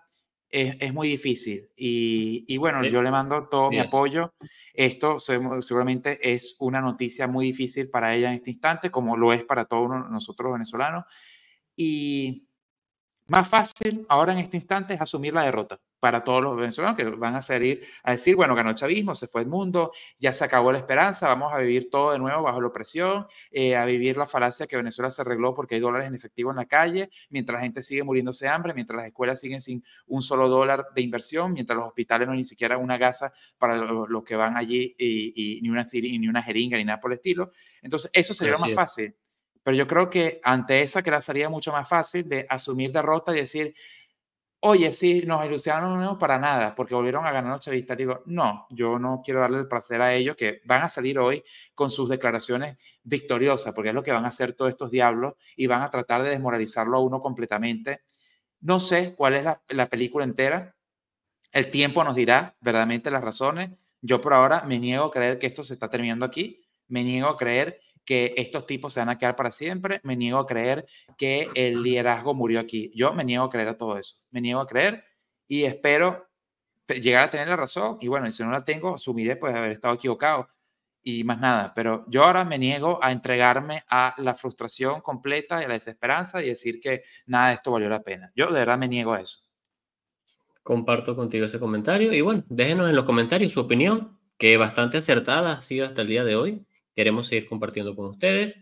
es, muy difícil. Y, bueno, yo le mando todo mi apoyo. Esto seguramente es una noticia muy difícil para ella en este instante, como lo es para todos nosotros venezolanos. Y más fácil ahora en este instante es asumir la derrota para todos los venezolanos que van a salir a decir, bueno, ganó el chavismo, se fue el mundo, ya se acabó la esperanza, vamos a vivir todo de nuevo bajo la opresión, eh, a vivir la falacia que Venezuela se arregló porque hay dólares en efectivo en la calle, mientras la gente sigue muriéndose de hambre, mientras las escuelas siguen sin un solo dólar de inversión, mientras los hospitales no ni siquiera una gasa para los que van allí y, ni, una, ni una jeringa ni nada por el estilo. Entonces, eso sería más fácil. Pero yo creo que ante esa que la sería mucho más fácil de asumir derrota y decir, oye, sí, nos ilusionaron no, para nada, porque volvieron a ganar los chavistas. Digo, no, yo no quiero darle el placer a ellos que van a salir hoy con sus declaraciones victoriosas, porque es lo que van a hacer todos estos diablos y van a tratar de desmoralizarlo a uno completamente. No sé cuál es la, la película entera. El tiempo nos dirá verdaderamente las razones. Yo por ahora me niego a creer que esto se está terminando aquí. Me niego a creer que estos tipos se van a quedar para siempre. Me niego a creer que el liderazgo murió aquí. Yo me niego a creer a todo eso. Me niego a creer y espero llegar a tener la razón. Y bueno, y si no la tengo, asumiré pues haber estado equivocado y más nada. Pero yo ahora me niego a entregarme a la frustración completa y a la desesperanza y decir que nada de esto valió la pena. Yo de verdad me niego a eso. Comparto contigo ese comentario y bueno, déjenos en los comentarios su opinión, que bastante acertada ha sido hasta el día de hoy. Queremos seguir compartiendo con ustedes.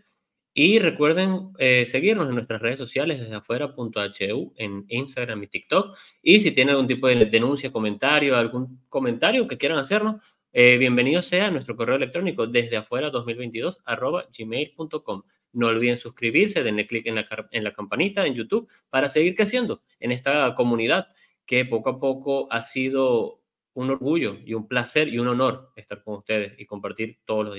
Y recuerden eh, seguirnos en nuestras redes sociales desde en Instagram y TikTok. Y si tienen algún tipo de denuncia, comentario, algún comentario que quieran hacernos, eh, bienvenido sea a nuestro correo electrónico desde afuera 2022 gmail.com. No olviden suscribirse, denle clic en en la campanita en YouTube para seguir creciendo en esta comunidad que poco a poco ha sido un orgullo y un placer y un honor estar con ustedes y compartir todos los días.